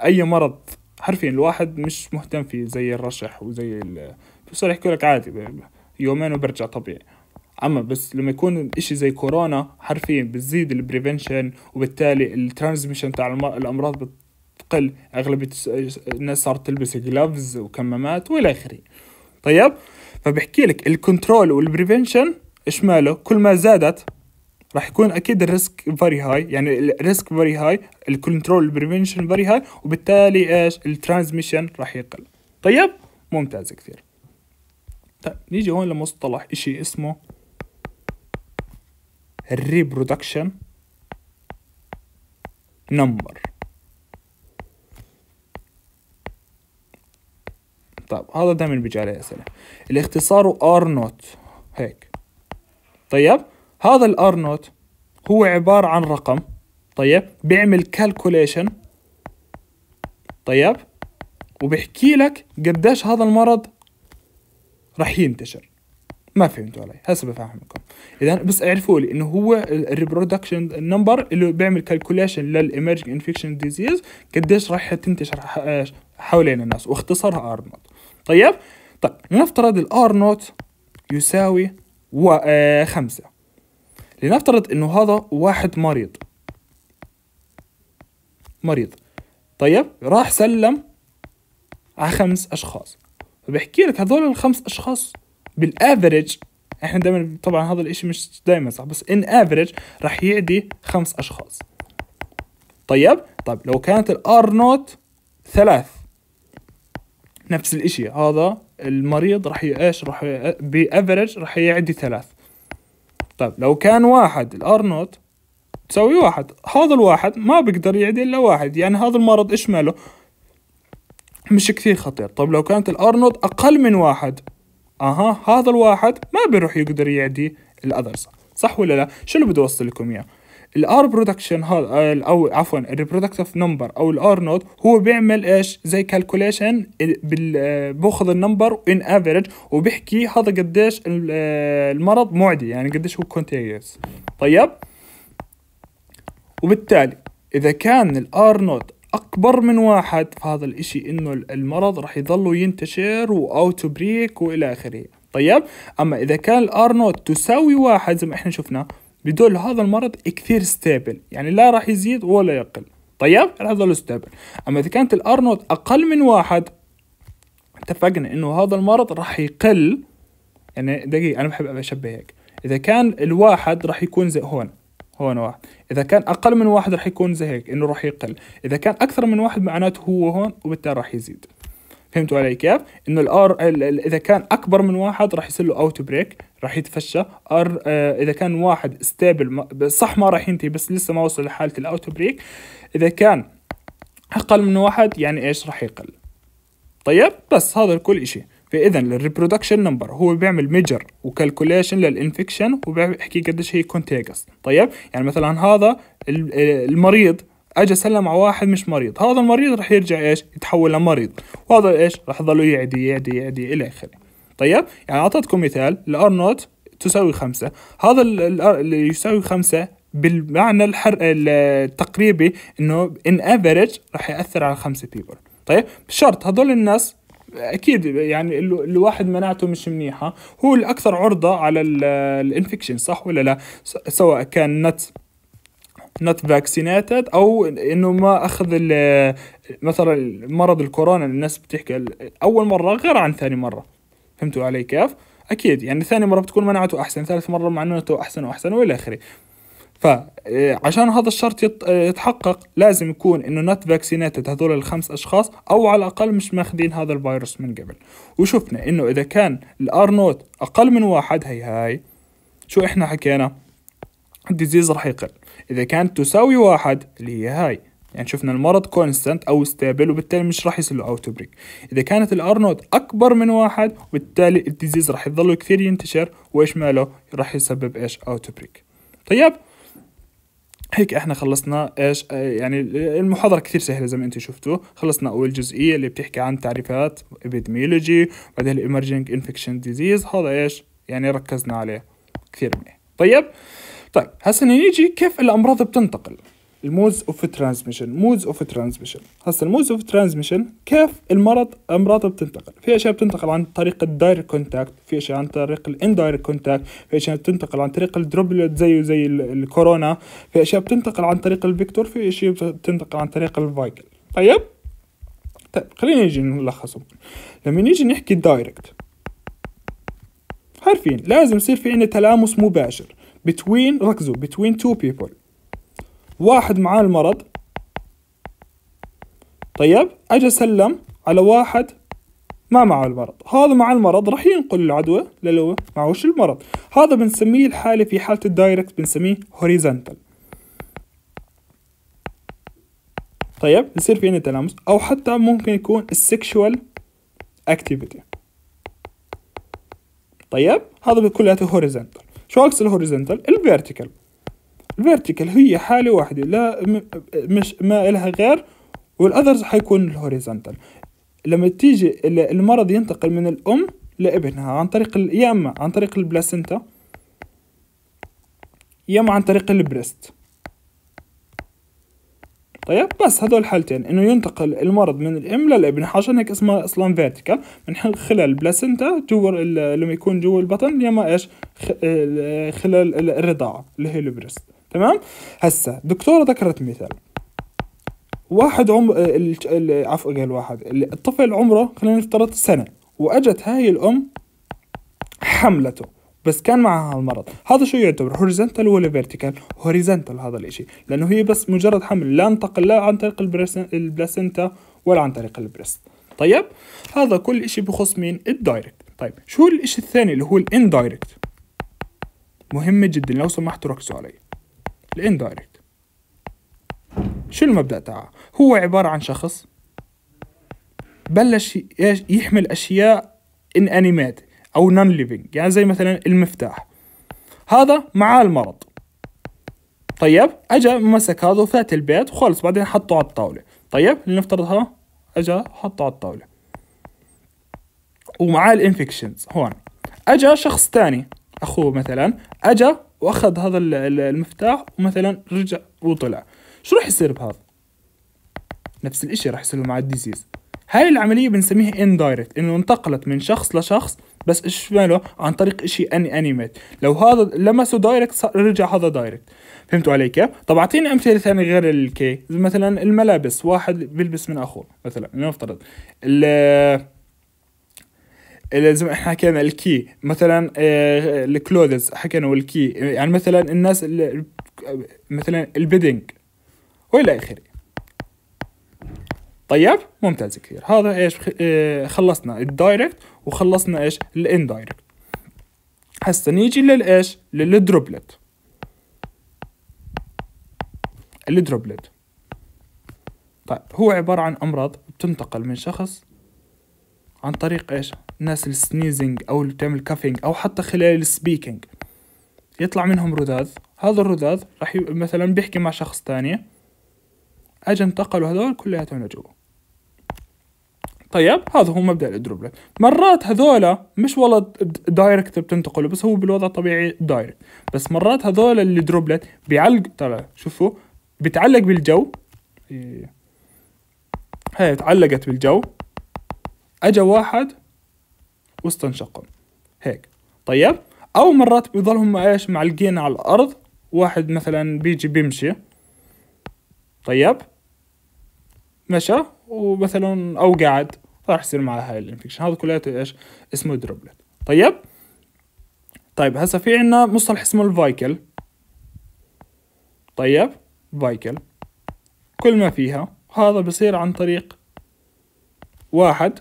اي مرض حرفيا الواحد مش مهتم فيه زي الرشح وزي ال... بصير يحكي لك عادي يومين وبرجع طبيعي اما بس لما يكون اشي زي كورونا حرفيا بتزيد البريفنشن وبالتالي الترانزميشن تاع الامراض بتقل اغلبيه الناس صارت تلبس جلافز وكمامات والى اخره طيب فبحكي لك الكنترول والبريفنشن ايش ماله كل ما زادت راح يكون اكيد الريسك فيري هاي يعني الريسك فيري هاي الكنترول والبريفنشن فيري هاي وبالتالي ايش الترانزميشن راح يقل طيب ممتاز كثير طيب نيجي هون لمصطلح اشي اسمه الريبرودكشن نمبر طيب هذا دائما بيجي عليه اسئله الاختصار ار نوت هيك طيب هذا الار نوت هو عباره عن رقم طيب بيعمل كالكوليشن طيب وبحكي لك قديش هذا المرض رح ينتشر ما فهمتوا علي هسه بفهمكم اذا بس اعرفوا لي انه هو الريبرودكشن نمبر اللي بيعمل كالكوليشن للايمرجنج انفكشن ديزيز قديش رح تنتشر حوالين الناس واختصرها ار نوت طيب طيب لنفترض الار نوت يساوي و... آه خمسة لنفترض انه هذا واحد مريض مريض طيب راح سلم على خمس اشخاص فبحكي لك هذول الخمس اشخاص بالافريج احنا دائما طبعا هذا الاشي مش دائما صح بس ان افريج راح يعدي خمس اشخاص طيب طيب لو كانت الار نوت ثلاث نفس الإشي هذا المريض راح ايش راح بافرج راح يعدي ثلاث طيب لو كان واحد الار نوت تساوي واحد هذا الواحد ما بقدر يعدي الا واحد يعني هذا المرض ايش ماله مش كثير خطير طيب لو كانت الار نوت اقل من واحد اها هذا الواحد ما بيروح يقدر يعدي الاذرز صح ولا لا شو اللي بدي اوصل لكم اياه الار برودكشن هذا آه، او عفوا البرودكت reproductive نمبر او الار نوت هو بيعمل ايش زي كالكوليشن باخذ النمبر ان افريج وبيحكي هذا قديش آه، المرض معدي يعني قديش هو كونتيجيوس طيب وبالتالي اذا كان الار نوت اكبر من واحد فهذا الاشي انه المرض راح يضل ينتشر واوتو بريك والى اخره طيب اما اذا كان الار نوت تساوي واحد زي ما احنا شفنا بدول هذا المرض كثير ستيبل يعني لا راح يزيد ولا يقل طيب هذا الستيبل ستيبل اما اذا كانت الارنولد اقل من واحد اتفقنا انه هذا المرض راح يقل يعني دقيقة انا بحب اشبه هيك اذا كان الواحد راح يكون زي هون هون واحد اذا كان اقل من واحد راح يكون زي هيك انه راح يقل اذا كان اكثر من واحد معناته هو هون وبالتالي راح يزيد فهمتوا علي كيف؟ انه الار اذا كان اكبر من واحد راح يصير له اوت بريك راح يتفشى ار آه، اذا كان واحد ستيبل صح ما راح ينتهي بس لسه ما وصل لحاله الاوت بريك اذا كان اقل من واحد يعني ايش راح يقل طيب بس هذا كل شيء فاذا الريبرودكشن نمبر هو بيعمل ميجر وكالكوليشن للانفكشن وبيحكي قديش هي كونتيجس طيب يعني مثلا هذا المريض اجى سلم على واحد مش مريض هذا المريض رح يرجع ايش يتحول لمريض وهذا ايش رح يضلوا يعدي يعدي يعدي الى اخره طيب يعني اعطيتكم مثال الار نوت تساوي خمسة هذا اللي يساوي خمسة بالمعنى الحر التقريبي انه ان افريج رح ياثر على خمسة بيبل طيب بشرط هذول الناس اكيد يعني الواحد مناعته مش منيحه هو الاكثر عرضه على الانفكشن صح ولا لا سواء كان نت not vaccinated او انه ما اخذ مثلا مرض الكورونا الناس بتحكي اول مره غير عن ثاني مره فهمتوا علي كيف؟ اكيد يعني ثاني مره بتكون مناعته احسن ثالث مره مناعته احسن واحسن والى اخره فعشان آه، هذا الشرط آه، يتحقق لازم يكون انه نت فاكسينيتد هذول الخمس اشخاص او على الاقل مش ماخذين هذا الفيروس من قبل وشفنا انه اذا كان الار نوت اقل من واحد هي هاي شو احنا حكينا الديزيز راح يقل إذا كانت تساوي واحد اللي هي هاي يعني شفنا المرض كونستنت أو ستابل وبالتالي مش راح يصير له أوتبريك بريك إذا كانت الأر نوت أكبر من واحد وبالتالي الديزيز راح يضل كثير ينتشر وإيش ماله راح يسبب إيش أوتبريك بريك طيب هيك احنا خلصنا ايش يعني المحاضرة كثير سهلة زي ما انتم شفتوا خلصنا اول جزئية اللي بتحكي عن تعريفات ابيديميولوجي، بعدين الامرجنج انفكشن ديزيز هذا ايش يعني ركزنا عليه كثير منيح طيب طيب هسه نيجي كيف الامراض بتنتقل الموز اوف ترانسميشن موز اوف ترانسميشن هسه الموز اوف ترانسميشن كيف المرض امراضه بتنتقل في اشياء بتنتقل عن طريق الدايركت كونتاكت في اشياء عن طريق الاندايركت كونتاكت في اشياء بتنتقل عن طريق الدروبلت زيه زي الكورونا في اشياء بتنتقل عن طريق الفيكتور في اشياء بتنتقل عن طريق الفايكل طيب طيب خلينا نيجي نلخصهم لما نيجي نحكي دايركت عارفين لازم يصير في عندنا تلامس مباشر between ركزوا between two people واحد معاه المرض طيب اجى سلم على واحد ما معه المرض هذا مع المرض راح ينقل العدوى للو معوش المرض هذا بنسميه الحالة في حالة الدايركت بنسميه هوريزنتال طيب يصير في عندنا تلامس او حتى ممكن يكون السكشوال اكتيفيتي طيب هذا بكلياته هوريزنتال شو عكس الهوريزونتال الفيرتيكال الفيرتيكال هي حالة واحدة لا مش ما إلها غير والأذرز حيكون الهوريزونتال لما تيجي المرض ينتقل من الأم لابنها عن طريق يا إما عن طريق البلاسنتا يا إما عن طريق البريست طيب بس هدول حالتين انه ينتقل المرض من الام للابن عشان هيك اسمها اصلا فيرتيكال من خلال البلاسنتا جوا لما يكون جوا البطن يا ما ايش خلال الرضاعه اللي هي البريست تمام هسا دكتوره ذكرت مثال واحد عمر عفوا قال واحد الطفل عمره خلينا نفترض سنه واجت هاي الام حملته بس كان معها المرض هذا شو يعتبر هوريزنتال ولا فيرتيكال هوريزنتال هذا الاشي لانه هي بس مجرد حمل لا انتقل لا عن طريق البلاسنتا ولا عن طريق البريست طيب هذا كل اشي بخص مين الدايركت طيب شو الاشي الثاني اللي هو الاندايركت مهمة جدا لو سمحتوا ركزوا علي الاندايركت شو المبدا تاعه هو عباره عن شخص بلش يحمل اشياء ان انيمات أو نون ليفنج يعني زي مثلا المفتاح هذا معاه المرض طيب اجى مسك هذا وفات البيت وخلص بعدين حطه على الطاولة طيب لنفترض ها اجى حطه على الطاولة ومعاه الانفكشنز هون اجى شخص تاني اخوه مثلا اجى واخذ هذا المفتاح ومثلا رجع وطلع شو راح يصير بهذا نفس الاشي راح يصير مع الديزيز هاي العملية بنسميها اندايركت انه انتقلت من شخص لشخص بس ايش ماله عن طريق شيء اني انيميت لو هذا لمسه دايركت رجع هذا دايركت فهمتوا علي كيف طب اعطيني امثله ثانيه غير الكي مثلا الملابس واحد بيلبس من اخوه مثلا لنفترض ال زي ما احنا حكينا الكي مثلا آه، الكلوذز حكينا والكي يعني مثلا الناس مثلا البيدنج والى اخره طيب ممتاز كثير هذا ايش آه، خلصنا الدايركت وخلصنا ايش الاندايركت هسه نيجي للايش للدروبلت الدروبلت طيب هو عبارة عن أمراض بتنتقل من شخص عن طريق إيش الناس السنيزنج أو اللي بتعمل كافينج أو حتى خلال السبيكينج يطلع منهم رذاذ هذا الرذاذ راح مثلا بيحكي مع شخص تاني اجى انتقلوا هذول كلياتهم لجوا طيب هذا هو مبدا الدروبلت مرات هذولا مش والله دايركت بتنتقله بس هو بالوضع الطبيعي دايركت بس مرات هذولا الدروبلت بيعلق ترى شوفوا بتعلق بالجو هي إيه. تعلقت بالجو اجى واحد واستنشقهم هيك طيب او مرات بيظلهم ايش معلقين على الارض واحد مثلا بيجي بيمشي طيب مشى ومثلا او قاعد راح يصير معها هاي الانفكشن هذا كلياته ايش اسمه دروبلت طيب طيب هسا في عندنا مصطلح اسمه الفايكل طيب فايكل كل ما فيها هذا بصير عن طريق واحد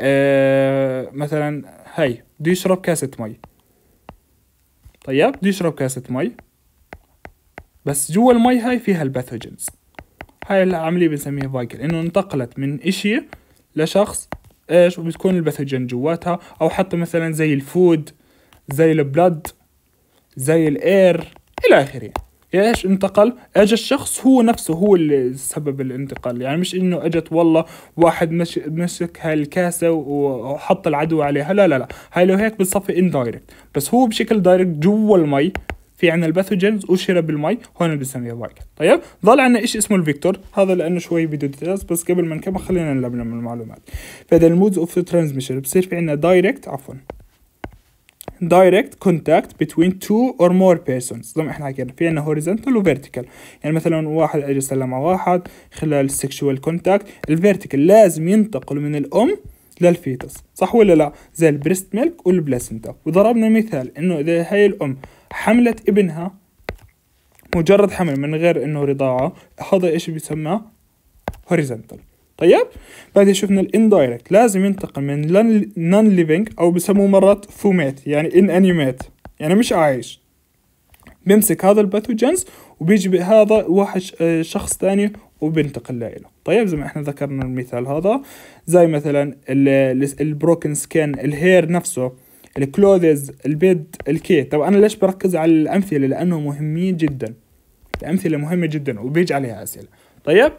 آه مثلا هاي بده يشرب كاسة مي طيب بده يشرب كاسة مي بس جوا المي هاي فيها الباثوجنز هاي العملية بنسميها فايكل انه انتقلت من اشي لشخص ايش وبتكون الباثوجين جواتها او حتى مثلا زي الفود زي البلد زي الاير الى اخره ايش انتقل اجى الشخص هو نفسه هو اللي سبب الانتقال يعني مش انه اجت والله واحد مش مسك هالكاسه وحط العدوى عليها لا لا لا هاي لو هيك بتصفي اندايركت بس هو بشكل دايركت جوا المي في عندنا الباثوجينز أشرب بالمي هون اللي بنسميها فايكل طيب ضل عندنا إيش اسمه الفيكتور هذا لأنه شوي فيديو ديتيلز بس قبل ما نكمل خلينا نلملم المعلومات فإذا المودز أوف ترانزميشن بصير في عندنا دايركت عفوا direct contact between two or more persons زي ما احنا حكينا في عندنا horizontal و vertical يعني مثلا واحد اجى سلم على واحد خلال sexual contact الفيرتيكال لازم ينتقل من الام للفيتس صح ولا لا زي البريست ميلك والبلاسنتا وضربنا مثال انه اذا هي الام حملت ابنها مجرد حمل من غير انه رضاعة هذا ايش بيسمى horizontal طيب بعدين شفنا الاندايركت لازم ينتقل من نون ليفينج او بسموه مرات فوميت يعني ان انيميت يعني مش عايش بيمسك هذا الباثوجنز وبيجي بهذا واحد آه، شخص ثاني وبينتقل له طيب زي ما احنا ذكرنا المثال هذا زي مثلا البروكن سكين الهير نفسه الكلوذز البيد الكي طب انا ليش بركز على الامثله لانهم مهمين جدا الامثله مهمه جدا وبيجي عليها اسئله طيب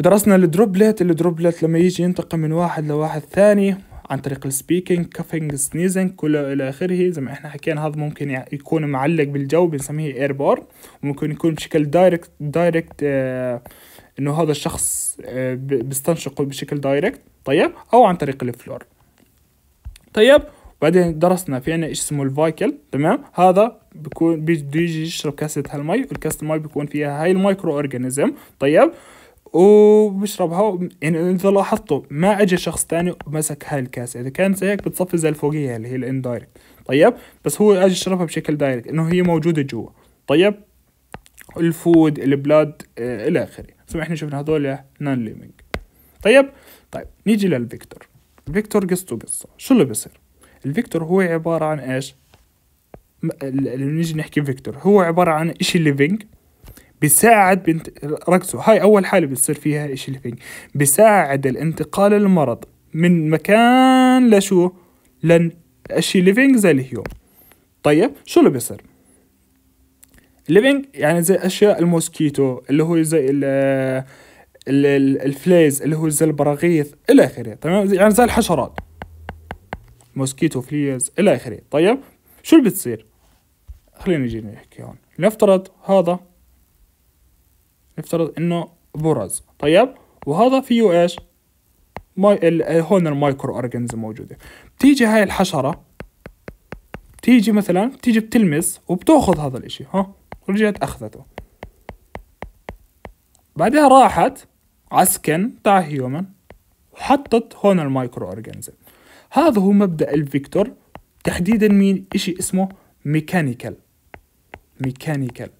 ودرسنا الدروبلت الدروبلت لما يجي ينتقل من واحد لواحد ثاني عن طريق السبيكينج كافينج سنيزنج كله الى اخره زي ما احنا حكينا هذا ممكن يكون معلق بالجو بنسميه ايربور وممكن يكون بشكل دايركت دايركت آه انه هذا الشخص آه بيستنشقه بشكل دايركت طيب او عن طريق الفلور طيب بعدين درسنا في عنا اسمه الفايكل تمام هذا بيكون بده يجي يشرب كاسة هالمي والكاسة المي بيكون فيها هاي المايكرو اورجانيزم طيب وبشربها يعني اذا لاحظتوا ما اجى شخص ثاني ومسك هاي الكاسه اذا كان زي هيك بتصفي زي الفوقيه اللي هي الاندايركت طيب بس هو اجى يشربها بشكل دايركت انه هي موجوده جوا طيب الفود البلاد آه، الى اخره زي احنا شفنا هذول نان ليمينج طيب طيب نيجي للفيكتور فيكتور قصته قصه شو اللي بصير الفيكتور هو عبارة عن ايش لما نيجي نحكي فيكتور هو عبارة عن اشي ليفينج بيساعد بنت... ركزوا هاي اول حالة بتصير فيها اشي ليفينج بيساعد الانتقال المرض من مكان لشو لن اشي ليفينج زي الهيوم طيب شو اللي بيصير ليفينج يعني زي اشياء الموسكيتو اللي هو زي ال الفليز اللي هو زي البراغيث الى اخره تمام يعني زي الحشرات موسكيتو فليز الى اخره طيب شو اللي بتصير خلينا نجي نحكي هون لنفترض هذا نفترض انه برز طيب وهذا فيه ايش ماي هون المايكرو اورجانيزم موجوده بتيجي هاي الحشره بتيجي مثلا بتيجي بتلمس وبتاخذ هذا الاشي ها رجعت اخذته بعدها راحت عسكن تاع هيومن وحطت هون المايكرو اورجانيزم هذا هو مبدأ الفيكتور تحديدا مين إشي اسمه ميكانيكال ميكانيكال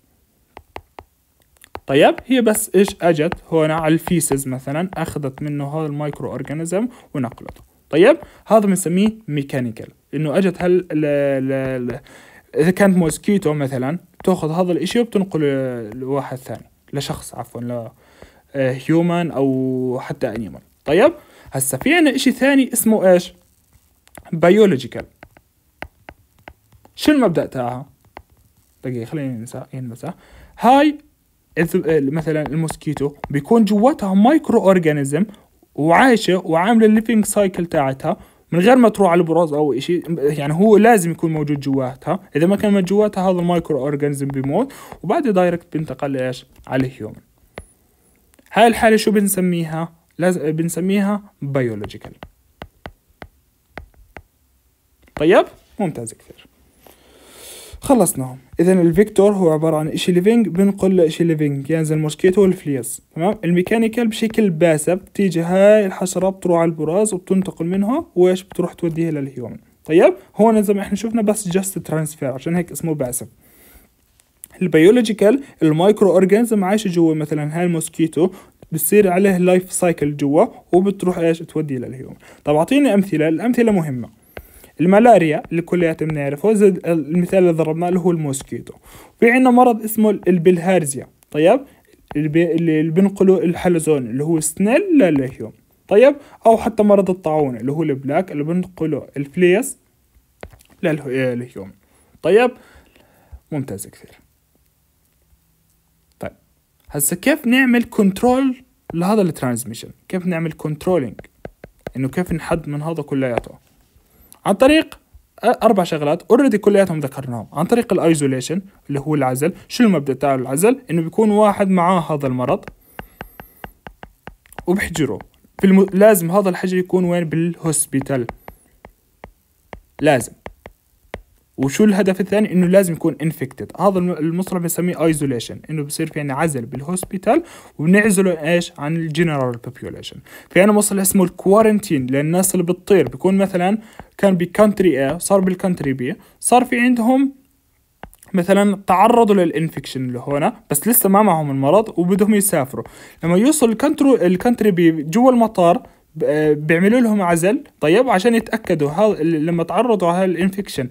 طيب هي بس ايش اجت هون على الفيسز مثلا اخذت منه هذا المايكرو اورجانيزم ونقلته طيب هذا بنسميه ميكانيكال انه اجت هل ل... ل... ل... اذا كانت موسكيتو مثلا تاخذ هذا الاشي وبتنقله لواحد ثاني لشخص عفوا ل هيومن آه، او حتى انيمال طيب هسا في عنا اشي ثاني اسمه ايش بيولوجيكال شو المبدا تاعها دقيقه خليني ننسى ينمسح هاي مثلا الموسكيتو بيكون جواتها مايكرو اورجانيزم وعايشه وعامله الليفينج سايكل تاعتها من غير ما تروح على البراز او شيء يعني هو لازم يكون موجود جواتها اذا ما كان موجود جواتها هذا المايكرو اورجانيزم بيموت وبعدها دايركت بينتقل ايش على الهيومن هاي الحاله شو بنسميها لازم بنسميها بيولوجيكال طيب ممتاز كثير خلصناهم اذا الفيكتور هو عباره عن شيء ليفينج له شيء ليفينج ينزل الموسكيتو والفليس تمام الميكانيكال بشكل باسب بتيجي هاي الحشره بتروح على البراز وبتنتقل منها وايش بتروح توديها للهيومن طيب هون زي ما احنا شفنا بس جاست ترانسفير عشان هيك اسمه باسب البيولوجيكال المايكرو اورجانزم عايشه جوا مثلا هاي الموسكيتو بتصير عليه لايف سايكل جوا وبتروح ايش توديه للهيومن طب اعطيني امثله الامثله مهمه الملاريا اللي كلياتنا بنعرفه المثال اللي ضربناه اللي هو الموسكيتو في عندنا مرض اسمه البلهارزيا طيب اللي بنقله الحلزون اللي هو سنيل للهيوم طيب او حتى مرض الطاعون اللي هو البلاك اللي بنقله الفليس للهيوم آه، طيب ممتاز كثير طيب هسا كيف نعمل كنترول لهذا الترانزميشن كيف نعمل كنترولينج انه كيف نحد من هذا كلياته عن طريق آه، اربع شغلات اوريدي كلياتهم ذكرناهم عن طريق الايزوليشن اللي هو العزل شو المبدا تاع العزل انه بيكون واحد معاه هذا المرض وبحجره بالم... لازم هذا الحجر يكون وين بالهوسبيتال لازم وشو الهدف الثاني انه لازم يكون انفكتد هذا المصطلح بنسميه ايزوليشن انه بصير في عندنا عزل بالهوسبيتال وبنعزله ايش عن الجنرال بوبيوليشن في عندنا مصطلح اسمه الكوارنتين للناس اللي بتطير بيكون مثلا كان بكونتري اي صار بالكونتري بي صار في عندهم مثلا تعرضوا للانفكشن اللي هنا بس لسه ما معهم المرض وبدهم يسافروا لما يوصل الكنترو الكنتري بي جوا المطار بيعملوا لهم عزل طيب عشان يتاكدوا لما تعرضوا على الانفكشن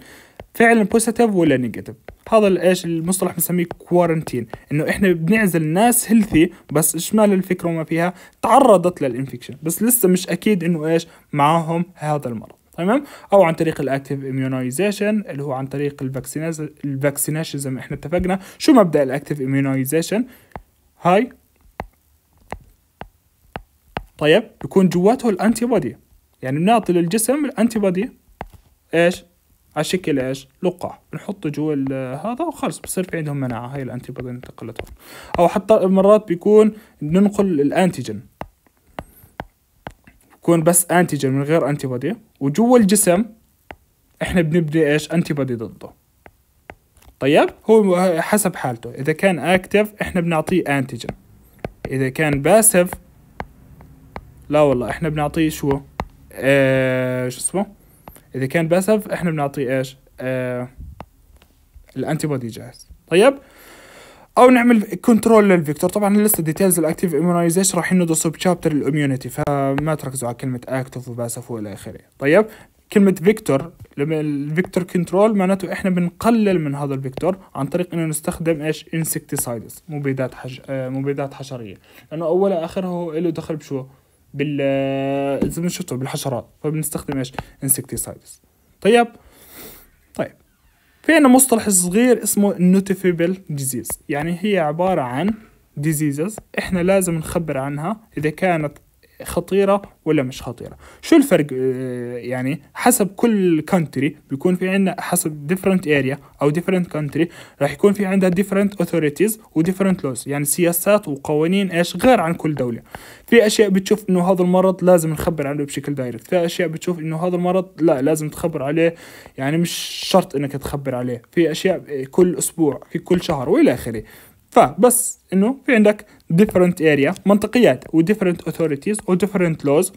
فعلا بوزيتيف ولا نيجاتيف هذا ايش المصطلح بنسميه كوارنتين انه احنا بنعزل ناس هيلثي بس شمال الفكره وما فيها تعرضت للانفكشن بس لسه مش اكيد انه ايش معاهم هذا المرض تمام او عن طريق الاكتيف اميونايزيشن اللي هو عن طريق الفاكسينيشن الفاكسينيشن زي ما احنا اتفقنا شو مبدا الاكتيف اميونايزيشن هاي طيب بيكون جواته الانتي بودي يعني بنعطي للجسم الانتي بودي ايش على شكل ايش لقاح بنحطه جوا هذا وخلص بصير في عندهم مناعه هاي الانتي بودي انتقلتهم او حتى مرات بيكون بننقل الانتيجن بكون بس انتيجن من غير انتي بودي وجوا الجسم احنا بنبني ايش انتي بودي ضده طيب هو حسب حالته اذا كان اكتف احنا بنعطيه انتيجن اذا كان باسف لا والله احنا بنعطيه شو آه شو اسمه اذا كان باسف احنا بنعطيه ايش آه الانتي بودي جاهز طيب او نعمل كنترول للفيكتور طبعا لسه ديتيلز الاكتيف ايمونايزيشن راح ندرسه بشابتر الاميونيتي فما تركزوا على كلمه اكتف وباسف والى اخره طيب كلمة فيكتور لما الفيكتور كنترول معناته احنا بنقلل من هذا الفيكتور عن طريق انه نستخدم ايش انسكتسايدز مبيدات حش... آه، مبيدات حشرية لانه اولها اخرها هو له دخل بشو بال زي ما شفتوا بالحشرات فبنستخدم طيب ايش؟ انسكتيسايدز طيب طيب في عندنا مصطلح صغير اسمه نوتيفيبل ديزيز يعني هي عبارة عن ديزيزز احنا لازم نخبر عنها اذا كانت خطيره ولا مش خطيره شو الفرق آه، يعني حسب كل كونتري بيكون في عندنا حسب ديفرنت اريا او ديفرنت كونتري راح يكون في عندها ديفرنت اوثوريتيز وديفرنت لوز يعني سياسات وقوانين ايش غير عن كل دوله في اشياء بتشوف انه هذا المرض لازم نخبر عنه بشكل دايركت في اشياء بتشوف انه هذا المرض لا لازم تخبر عليه يعني مش شرط انك تخبر عليه في اشياء آه، كل اسبوع في كل شهر والى اخره فبس انه في عندك different area منطقيات و different authorities و different laws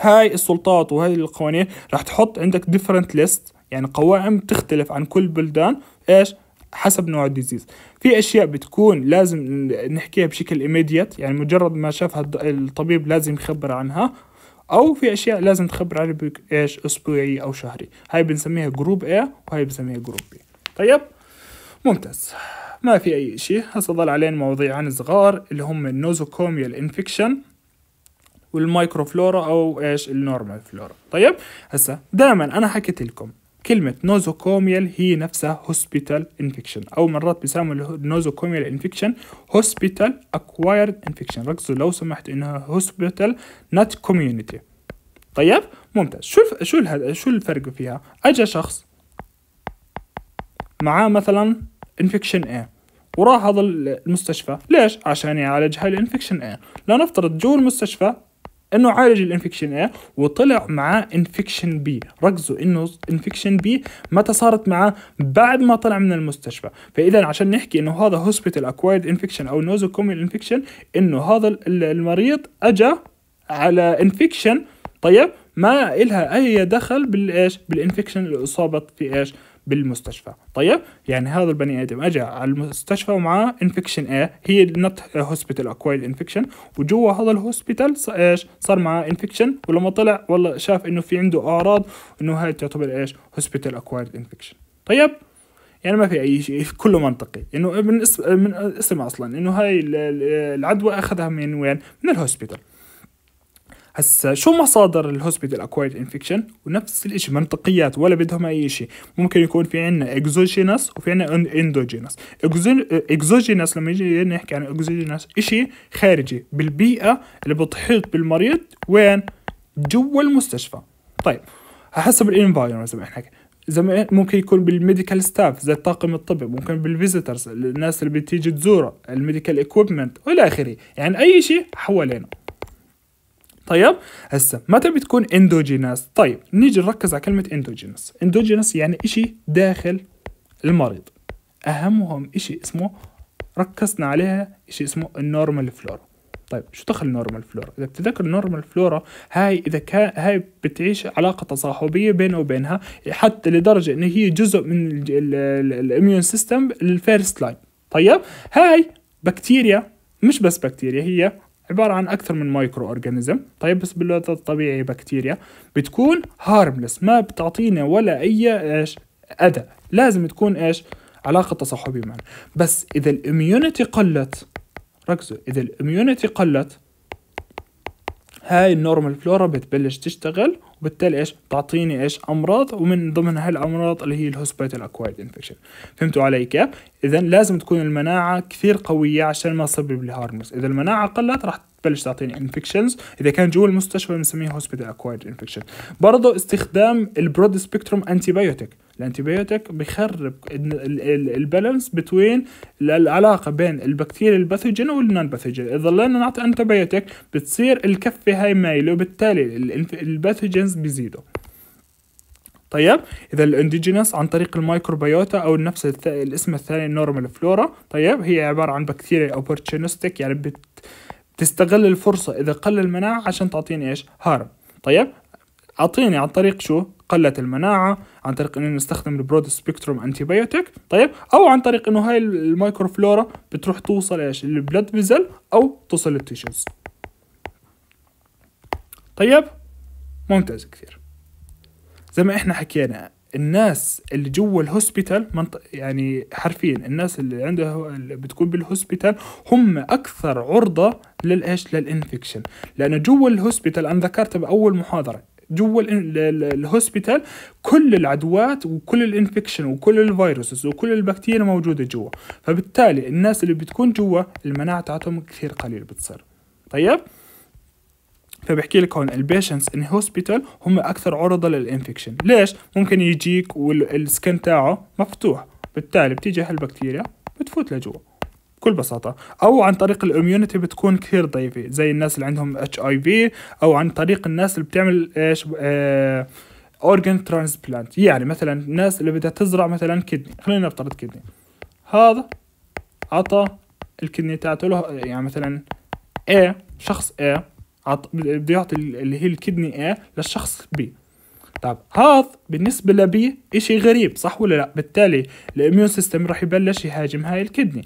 هاي السلطات وهاي القوانين راح تحط عندك different list يعني قوائم تختلف عن كل بلدان ايش حسب نوع الديزيز في اشياء بتكون لازم نحكيها بشكل immediate يعني مجرد ما شافها الطبيب لازم يخبر عنها او في اشياء لازم تخبر عنها ايش اسبوعي او شهري هاي بنسميها جروب A وهاي بنسميها جروب B طيب ممتاز ما في أي شيء هسه علينا مواضيعان صغار اللي هم النوزوكوميال انفكشن والمايكروفلورا او ايش النورمال فلورا طيب هسه دائما انا حكيت لكم كلمة نوزوكوميال هي نفسها هوسبيتال انفكشن أو مرات بيسموا النوزوكوميال انفكشن هوسبيتال اكوايرد انفكشن ركزوا لو سمحت إنها هوسبيتال نت كوميونيتي طيب ممتاز شو شو شو الفرق فيها؟ أجا شخص معاه مثلا انفكشن A وراح هذا المستشفى ليش عشان يعالج هاي الانفكشن A لنفترض جوا المستشفى انه عالج الانفكشن A وطلع معاه انفكشن بي ركزوا انه انفكشن بي متى صارت معاه بعد ما طلع من المستشفى فاذا عشان نحكي انه هذا هوسبيتال اكوايرد انفكشن او نوزو كومي انفكشن انه هذا المريض اجى على انفكشن طيب ما إلها اي دخل بالايش بالانفكشن اللي اصابت في ايش بالمستشفى طيب يعني هذا البني ادم اجى على المستشفى ومعاه انفكشن ايه هي نوت هوسبيتال اكوايد انفكشن وجوا هذا الهوسبيتال ايش صار معاه انفكشن ولما طلع والله شاف انه في عنده اعراض انه هاي تعتبر ايش هوسبيتال اكوايد انفكشن طيب يعني ما في اي شيء كله منطقي انه من اسم من اسم اصلا انه هاي العدوى اخذها من وين من الهوسبيتال هسا شو مصادر الهوسبيتال اكوايرد انفكشن ونفس الشيء منطقيات ولا بدهم اي شيء ممكن يكون في عندنا اكزوجينس وفي عندنا اندوجينس اكزوجينس لما يجي نحكي عن اكزوجينس شيء خارجي بالبيئه اللي بتحيط بالمريض وين جوا المستشفى طيب حسب الانفايرمنت زي ما احنا زي ممكن يكون بالميديكال ستاف زي الطاقم الطبي ممكن بالفيزيترز الناس اللي بتيجي تزوره الميديكال اكويبمنت والى اخره يعني اي شيء حوالينا طيب هسه متى بتكون اندوجينس طيب نيجي نركز على كلمه اندوجينس اندوجينس يعني إشي داخل المريض اهمهم إشي اسمه ركزنا عليها إشي اسمه النورمال فلورا طيب شو دخل النورمال فلورا اذا بتتذكر النورمال فلورا هاي اذا كان هاي بتعيش علاقه تصاحبيه بينه وبينها حتى لدرجه ان هي جزء من الاميون سيستم الفيرست لاين طيب هاي بكتيريا مش بس بكتيريا هي عبارة عن أكثر من مايكرو أورجانيزم طيب بس باللغه الطبيعي بكتيريا بتكون هارملس ما بتعطينا ولا أي إيش أذى لازم تكون إيش علاقة تصاحبية معنا بس إذا الإميونيتي قلت ركزوا إذا الإميونيتي قلت هاي النورمال فلورا بتبلش تشتغل وبالتالي ايش بتعطيني ايش امراض ومن ضمن هالامراض اللي هي الهوسبيتال اكوايد انفكشن فهمتوا علي كيف اذا لازم تكون المناعه كثير قويه عشان ما لي هارمس اذا المناعه قلت راح تبلش تعطيني انفكشنز اذا كان جوا المستشفى بنسميها هوسبيتال اكوايد انفكشن برضه استخدام البرود سبيكتروم انتي بايوتيك الانتيبيوتيك بيخرب البالانس بتوين العلاقه بين البكتيريا الباثوجين والنون باثوجين اذا ضلينا نعطي انتيبيوتيك بتصير الكفه هاي مايله وبالتالي الباثوجينز بيزيدوا طيب اذا الانديجينس عن طريق المايكروبيوتا او نفس الث... الاسم الثاني نورمال فلورا طيب هي عباره عن بكتيريا اوبورتشنستيك يعني بت... بتستغل الفرصه اذا قل المناعه عشان تعطيني ايش هارم طيب اعطيني عن طريق شو قلة المناعة عن طريق انه نستخدم البرود سبيكتروم انتيبيوتيك طيب او عن طريق انه هاي الميكروفلورا بتروح توصل ايش للبلد فيزل او توصل للتيشوز طيب ممتاز كثير زي ما احنا حكينا الناس اللي جوا الهوسبيتال منط... يعني حرفيا الناس اللي عندها اللي بتكون بالهوسبيتال هم اكثر عرضه للايش للانفكشن لانه جوا الهوسبيتال انا ذكرت باول محاضره جوا الهوسبيتال كل العدوات وكل الانفكشن وكل الفيروسز وكل البكتيريا موجوده جوا فبالتالي الناس اللي بتكون جوا المناعه تاعتهم كثير قليل بتصير طيب فبحكي لك هون البيشنتس ان هوسبيتال هم اكثر عرضه للانفكشن ليش ممكن يجيك والسكن تاعه مفتوح بالتالي بتيجي هالبكتيريا بتفوت لجوا بكل بساطة أو عن طريق الإميونيتي بتكون كثير ضعيفة زي الناس اللي عندهم اتش اي في أو عن طريق الناس اللي بتعمل ايش آه ترانسبلانت يعني مثلا الناس اللي بدها تزرع مثلا كدني خلينا نفترض كدني هذا عطى الكدني تاعته له يعني مثلا A شخص A عط... بده يعطي اللي هي الكدني A للشخص B طيب هذا بالنسبة لبي إشي غريب صح ولا لا بالتالي الإميون سيستم راح يبلش يهاجم هاي الكدني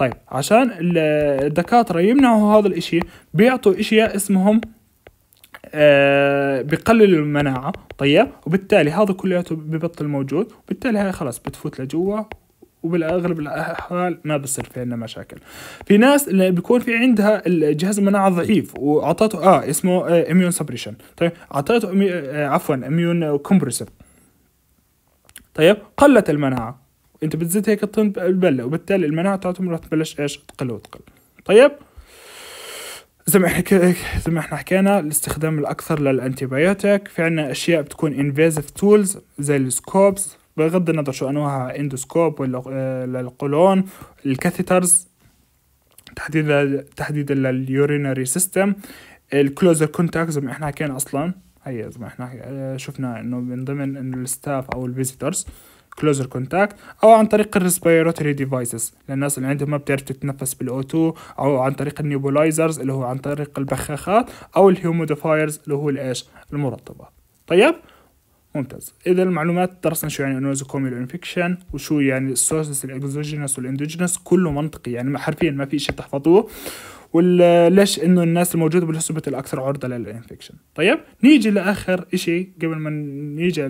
طيب عشان الدكاترة يمنعوا هذا الاشي بيعطوا اشياء اسمهم آه بقلل المناعة طيب وبالتالي هذا كلياته ببطل موجود وبالتالي هاي خلاص بتفوت لجوا وبالاغلب الاحوال ما بصير في عندنا مشاكل في ناس اللي بيكون في عندها الجهاز المناعه ضعيف واعطته اه اسمه آه اميون سبريشن طيب اعطيته آه عفوا اميون كومبرسيف طيب قلت المناعه انت بتزيد هيك الطين البله وبالتالي المناعه تاعتهم راح تبلش ايش تقل وتقل طيب زي ما احنا زي ما احنا حكينا الاستخدام الاكثر للانتيبيوتيك في عنا اشياء بتكون انفيزيف تولز زي السكوبس بغض النظر شو انواعها اندوسكوب ولا آه، للقولون الكاثيترز تحديدا تحديدا لليورينري سيستم الكلوزر كونتاكت زي ما احنا حكينا اصلا هي زي ما احنا آه، شفنا انه من ضمن انه الستاف او الفيزيتورز كلوزر كونتاكت او عن طريق الريسبيراتوري ديفايسز للناس اللي عندهم ما بتعرف تتنفس 2 او عن طريق النيوبولايزرز اللي هو عن طريق البخاخات او الهيوموديفايرز اللي هو الايش المرطبات طيب ممتاز اذا المعلومات درسنا شو يعني انوزوكوميال انفكشن وشو يعني السورسز الاكزوجينس والاندوجينس كله منطقي يعني حرفيا ما في شيء تحفظوه وليش انه الناس الموجوده بالحسبه الاكثر عرضه للانفكشن طيب نيجي لاخر شيء قبل ما نيجي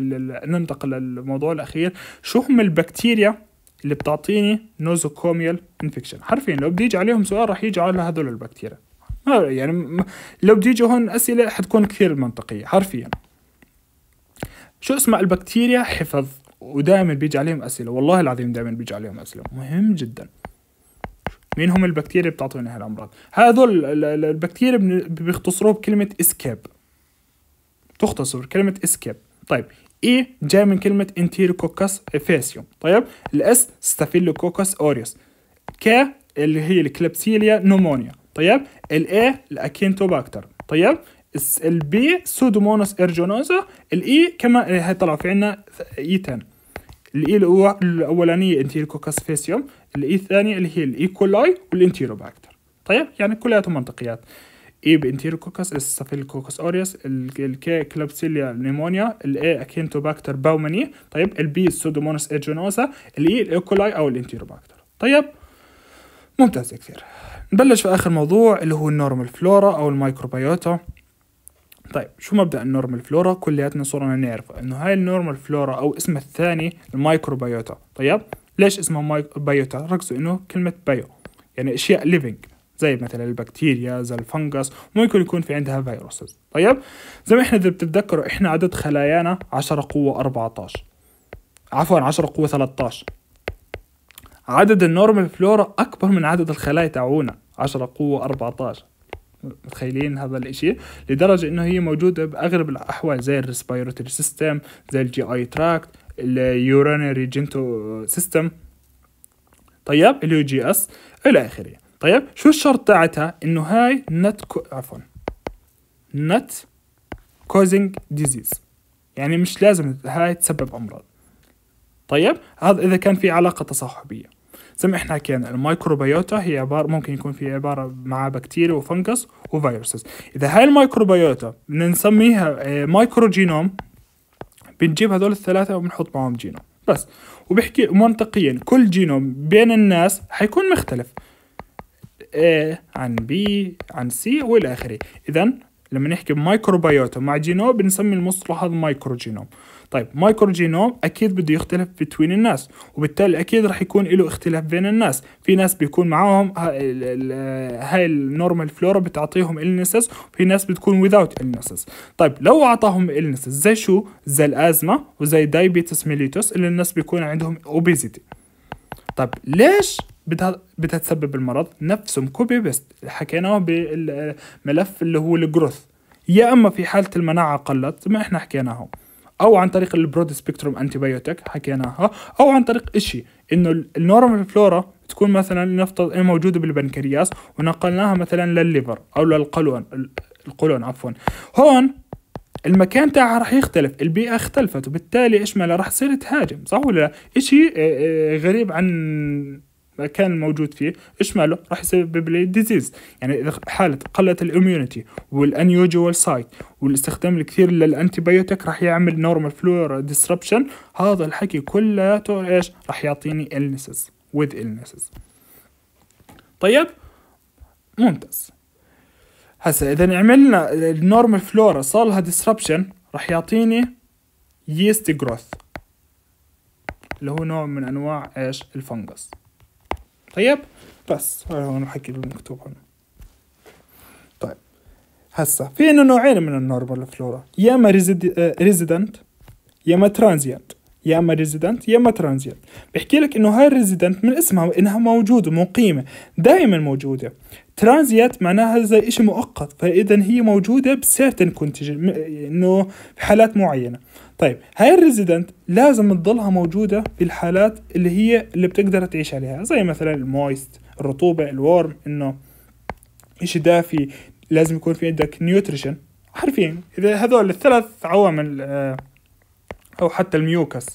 ننتقل للموضوع الاخير شو هم البكتيريا اللي بتعطيني نوزوكوميال انفكشن حرفيا لو بدي يجي عليهم سؤال راح يجي على هذول البكتيريا يعني لو بدي يجي هون اسئله حتكون كثير منطقيه حرفيا شو اسمها البكتيريا حفظ ودائما بيجي عليهم اسئله والله العظيم دائما بيجي عليهم اسئله مهم جدا مين هم البكتيريا اللي بتعطينا هالامراض هذول البكتيريا بيختصروها بكلمه اسكيب تختصر كلمه اسكيب طيب اي e جاي من كلمه انتيروكوكس افيسيوم طيب الاس ستافيلوكوكس اوريوس ك اللي هي الكلبسيليا نومونيا طيب الاي الاكينتوباكتر طيب البي سودومونوس ارجونوزا الاي كما هي طلع في عندنا ايتان 10 الاي الاولانيه انتيريكوكس فيسيوم الاي الثانيه اللي هي الايكولاي والانتيروباكتر طيب يعني كلياتهم منطقيات اي بانتيروكوكس السافيلكوكس اوريوس الكي كلوبسيليا نيمونيا الاي باكتر باوماني طيب البي سودومونس ايجينوسا الاي e الايكولاي او الانتيروباكتر طيب ممتاز كثير نبلش في اخر موضوع اللي هو النورمال فلورا او المايكروبيوتا طيب شو مبدا النورمال فلورا كلياتنا صرنا نعرفه انه هاي النورمال فلورا او اسمها الثاني المايكروبيوتا طيب ليش اسمها مايكروبيوتا ركزوا انه كلمه بايو يعني اشياء ليفينج زي مثلا البكتيريا زي الفنجس ممكن يكون في عندها فيروسز طيب زي ما احنا اذا بتتذكروا احنا عدد خلايانا 10 قوة 14 عفوا 10 قوة 13 عدد النورمال فلورا اكبر من عدد الخلايا تاعونا 10 قوة 14 متخيلين هذا الاشي لدرجة انه هي موجودة باغلب الاحوال زي الريسبيرتوري سيستم زي الجي اي تراكت اليورانري جنتو سيستم طيب اليو جي اس الى اخره طيب شو الشرط تاعتها انه هاي نت كو... عفوا نت كوزنج ديزيز يعني مش لازم هاي تسبب امراض طيب هذا اذا كان في علاقه تصاحبيه زي ما احنا حكينا الميكروبيوتا هي عبارة ممكن يكون في عبارة مع بكتيريا وفنجس وفيروسز إذا هاي الميكروبيوتا بدنا نسميها آه، مايكرو جينوم بنجيب هدول الثلاثة وبنحط معهم جينوم بس وبحكي منطقيا كل جينوم بين الناس حيكون مختلف A عن بي عن سي والى اخره اذا لما نحكي بمايكروبيوتا مع جينوم بنسمي المصطلح هذا مايكرو جينوم طيب مايكروجينوم اكيد بده يختلف بين الناس وبالتالي اكيد رح يكون له اختلاف بين الناس في ناس بيكون معاهم هاي النورمال فلورا بتعطيهم النسس وفي ناس بتكون without النسس طيب لو اعطاهم النسس زي شو زي الازمه وزي دايبيتس ميليتوس اللي الناس بيكون عندهم اوبيزيتي طيب ليش بدها بدها تسبب المرض نفسهم كوبي بيست حكيناه بالملف اللي هو الجروث يا اما في حاله المناعه قلت ما احنا حكيناهم او عن طريق البرود سبيكتروم انتي بايوتيك حكيناها او عن طريق اشي انه النورمال فلورا تكون مثلا نفترض انها موجوده بالبنكرياس ونقلناها مثلا للليفر او للقولون القولون عفوا هون المكان تاعها راح يختلف البيئة اختلفت وبالتالي إيش ما راح تصير تهاجم صح ولا لا إشي آه، آه، غريب عن كان موجود فيه ايش ماله راح يسبب لي ديزيز يعني اذا حاله قله الاميونيتي والانيوجوال سايت والاستخدام الكثير للانتيبيوتيك راح يعمل نورمال فلورا ديسربشن هذا الحكي كلياته ايش راح يعطيني النسز وذ النسز طيب ممتاز هسا اذا عملنا النورمال فلورا صار لها ديسربشن راح يعطيني ييست جروث اللي هو نوع من انواع ايش الفنجس طيب بس هو الحكي مكتوب هنا طيب هسا في عندنا نوعين من النورمال فلورا يا اما ريزيدنت آه، يا اما ترانزيانت يا اما ريزيدنت يا اما ترانزيانت بحكي لك انه هاي الريزيدنت من اسمها انها موجوده مقيمه دائما موجوده ترانزيت معناها زي إشي مؤقت فإذا هي موجودة بسيرتن كونتيجن إنه في حالات معينة طيب هاي الريزيدنت لازم تضلها موجودة في الحالات اللي هي اللي بتقدر تعيش عليها زي مثلا المويست الرطوبة الورم إنه إشي دافي لازم يكون في عندك نيوتريشن حرفيا إذا هذول الثلاث عوامل آه، أو حتى الميوكس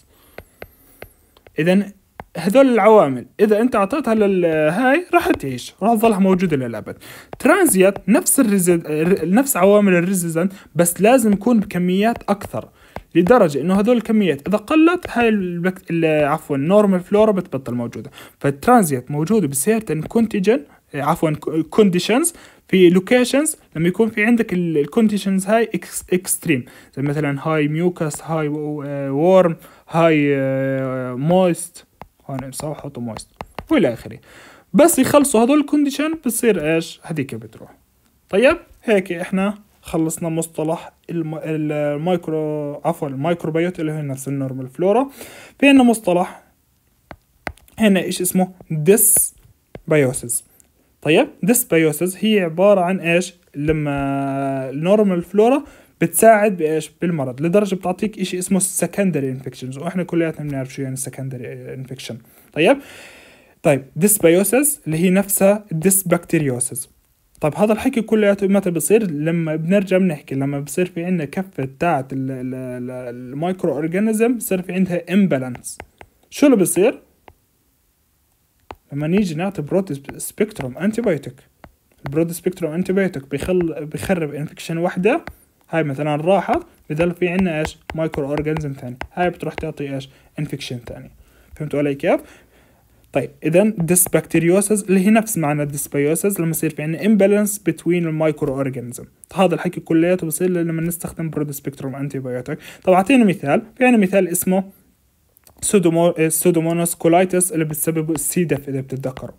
إذا هذول العوامل اذا انت اعطيتها للهاي راح تعيش راح تظلها موجوده للابد ترانزيت نفس الريزد... نفس عوامل الريزيزنت بس لازم يكون بكميات اكثر لدرجه انه هذول الكميات اذا قلت هاي البك... عفوا النورمال فلورا بتبطل موجوده فالترانزيت موجوده بسيرتن كونتيجن عفوا كونديشنز في لوكيشنز لما يكون في عندك الكونديشنز هاي اكستريم زي مثلا هاي ميوكس هاي وورم هاي مويست هون صح حطوا مويست والى اخره بس يخلصوا هدول الكونديشن بتصير ايش هذيك بتروح طيب هيك احنا خلصنا مصطلح المايكرو عفوا المايكروبيوت اللي هو نفس النورمال فلورا في عندنا مصطلح هنا ايش اسمه ديس بايوسز طيب ديس بايوسز هي عبارة عن ايش لما النورمال فلورا بتساعد بايش بالمرض لدرجه بتعطيك شيء اسمه سكندري انفكشنز واحنا كلياتنا بنعرف شو يعني سكندري انفكشن طيب طيب ديسبيوسيس اللي هي نفسها ديسبكتيريوسس طيب هذا الحكي كلياته متى بصير لما بنرجع بنحكي لما بصير في عندنا كفه تاعت المايكرو اورجانيزم بصير في عندها امبالانس شو اللي بصير لما نيجي نعطي برود سبيكتروم انتي بايوتيك البرود سبيكتروم انتي بايوتيك بيخل بخرب انفكشن واحده هاي مثلا راحت بدل في عنا ايش مايكرو اورجانزم ثاني هاي بتروح تعطي ايش انفكشن ثاني فهمتوا علي كيف طيب اذا ديسبكتيريوسز اللي هي نفس معنى ديسبيوسز لما يصير في عنا امبالانس بتوين المايكرو اورجانزم هذا الحكي كلياته بصير لما نستخدم برود سبيكتروم انتي بايوتيك طب اعطينا مثال في عنا مثال اسمه سودومونوس كولايتس اللي بتسببه السي دف اذا بتتذكروا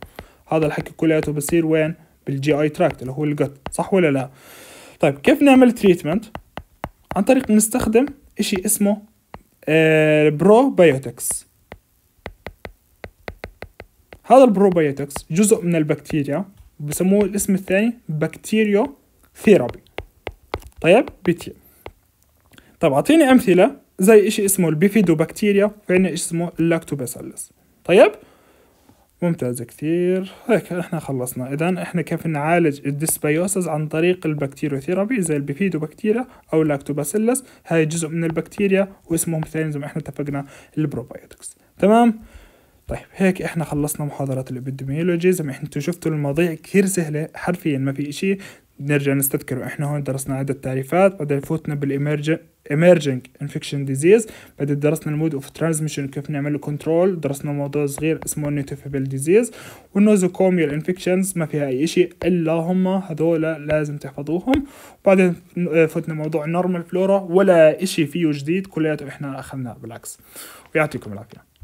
هذا الحكي كلياته بصير وين بالجي اي تراكت اللي هو الجت صح ولا لا طيب كيف نعمل تريتمنت عن طريق نستخدم إشي اسمه بروبيوتكس آه، هذا البروبيوتكس جزء من البكتيريا بسموه الاسم الثاني بكتيريو ثيرابي طيب بيتي طيب اعطيني امثله زي اشي اسمه البيفيدو بكتيريا في عندنا اسمه اللاكتوباسيلس طيب ممتازة كثير هيك احنا خلصنا اذا احنا كيف نعالج الديسبيوسز عن طريق البكتيريوثيرابي زي بكتيريا او اللاكتوباسيلس هاي جزء من البكتيريا واسمهم ثاني زي ما احنا اتفقنا البروبايوتكس تمام طيب هيك احنا خلصنا محاضرة الابيديميولوجي زي ما انتم شفتوا المواضيع كثير سهلة حرفيا ما في اشي بنرجع نستذكر احنا هون درسنا عدة تعريفات بعدين فوتنا بالإمرجنج انفكشن ديزيز بعدين درسنا المود اوف ترانزميشن كيف نعمل له كنترول درسنا موضوع صغير اسمه نوتيفبل ديزيز والنوزوكوميال انفكشنز ما فيها اي شيء الا هم هذول لازم تحفظوهم وبعدين فوتنا موضوع نورمال فلورا ولا اشي فيه جديد كلياته احنا اخذناه بالعكس ويعطيكم العافيه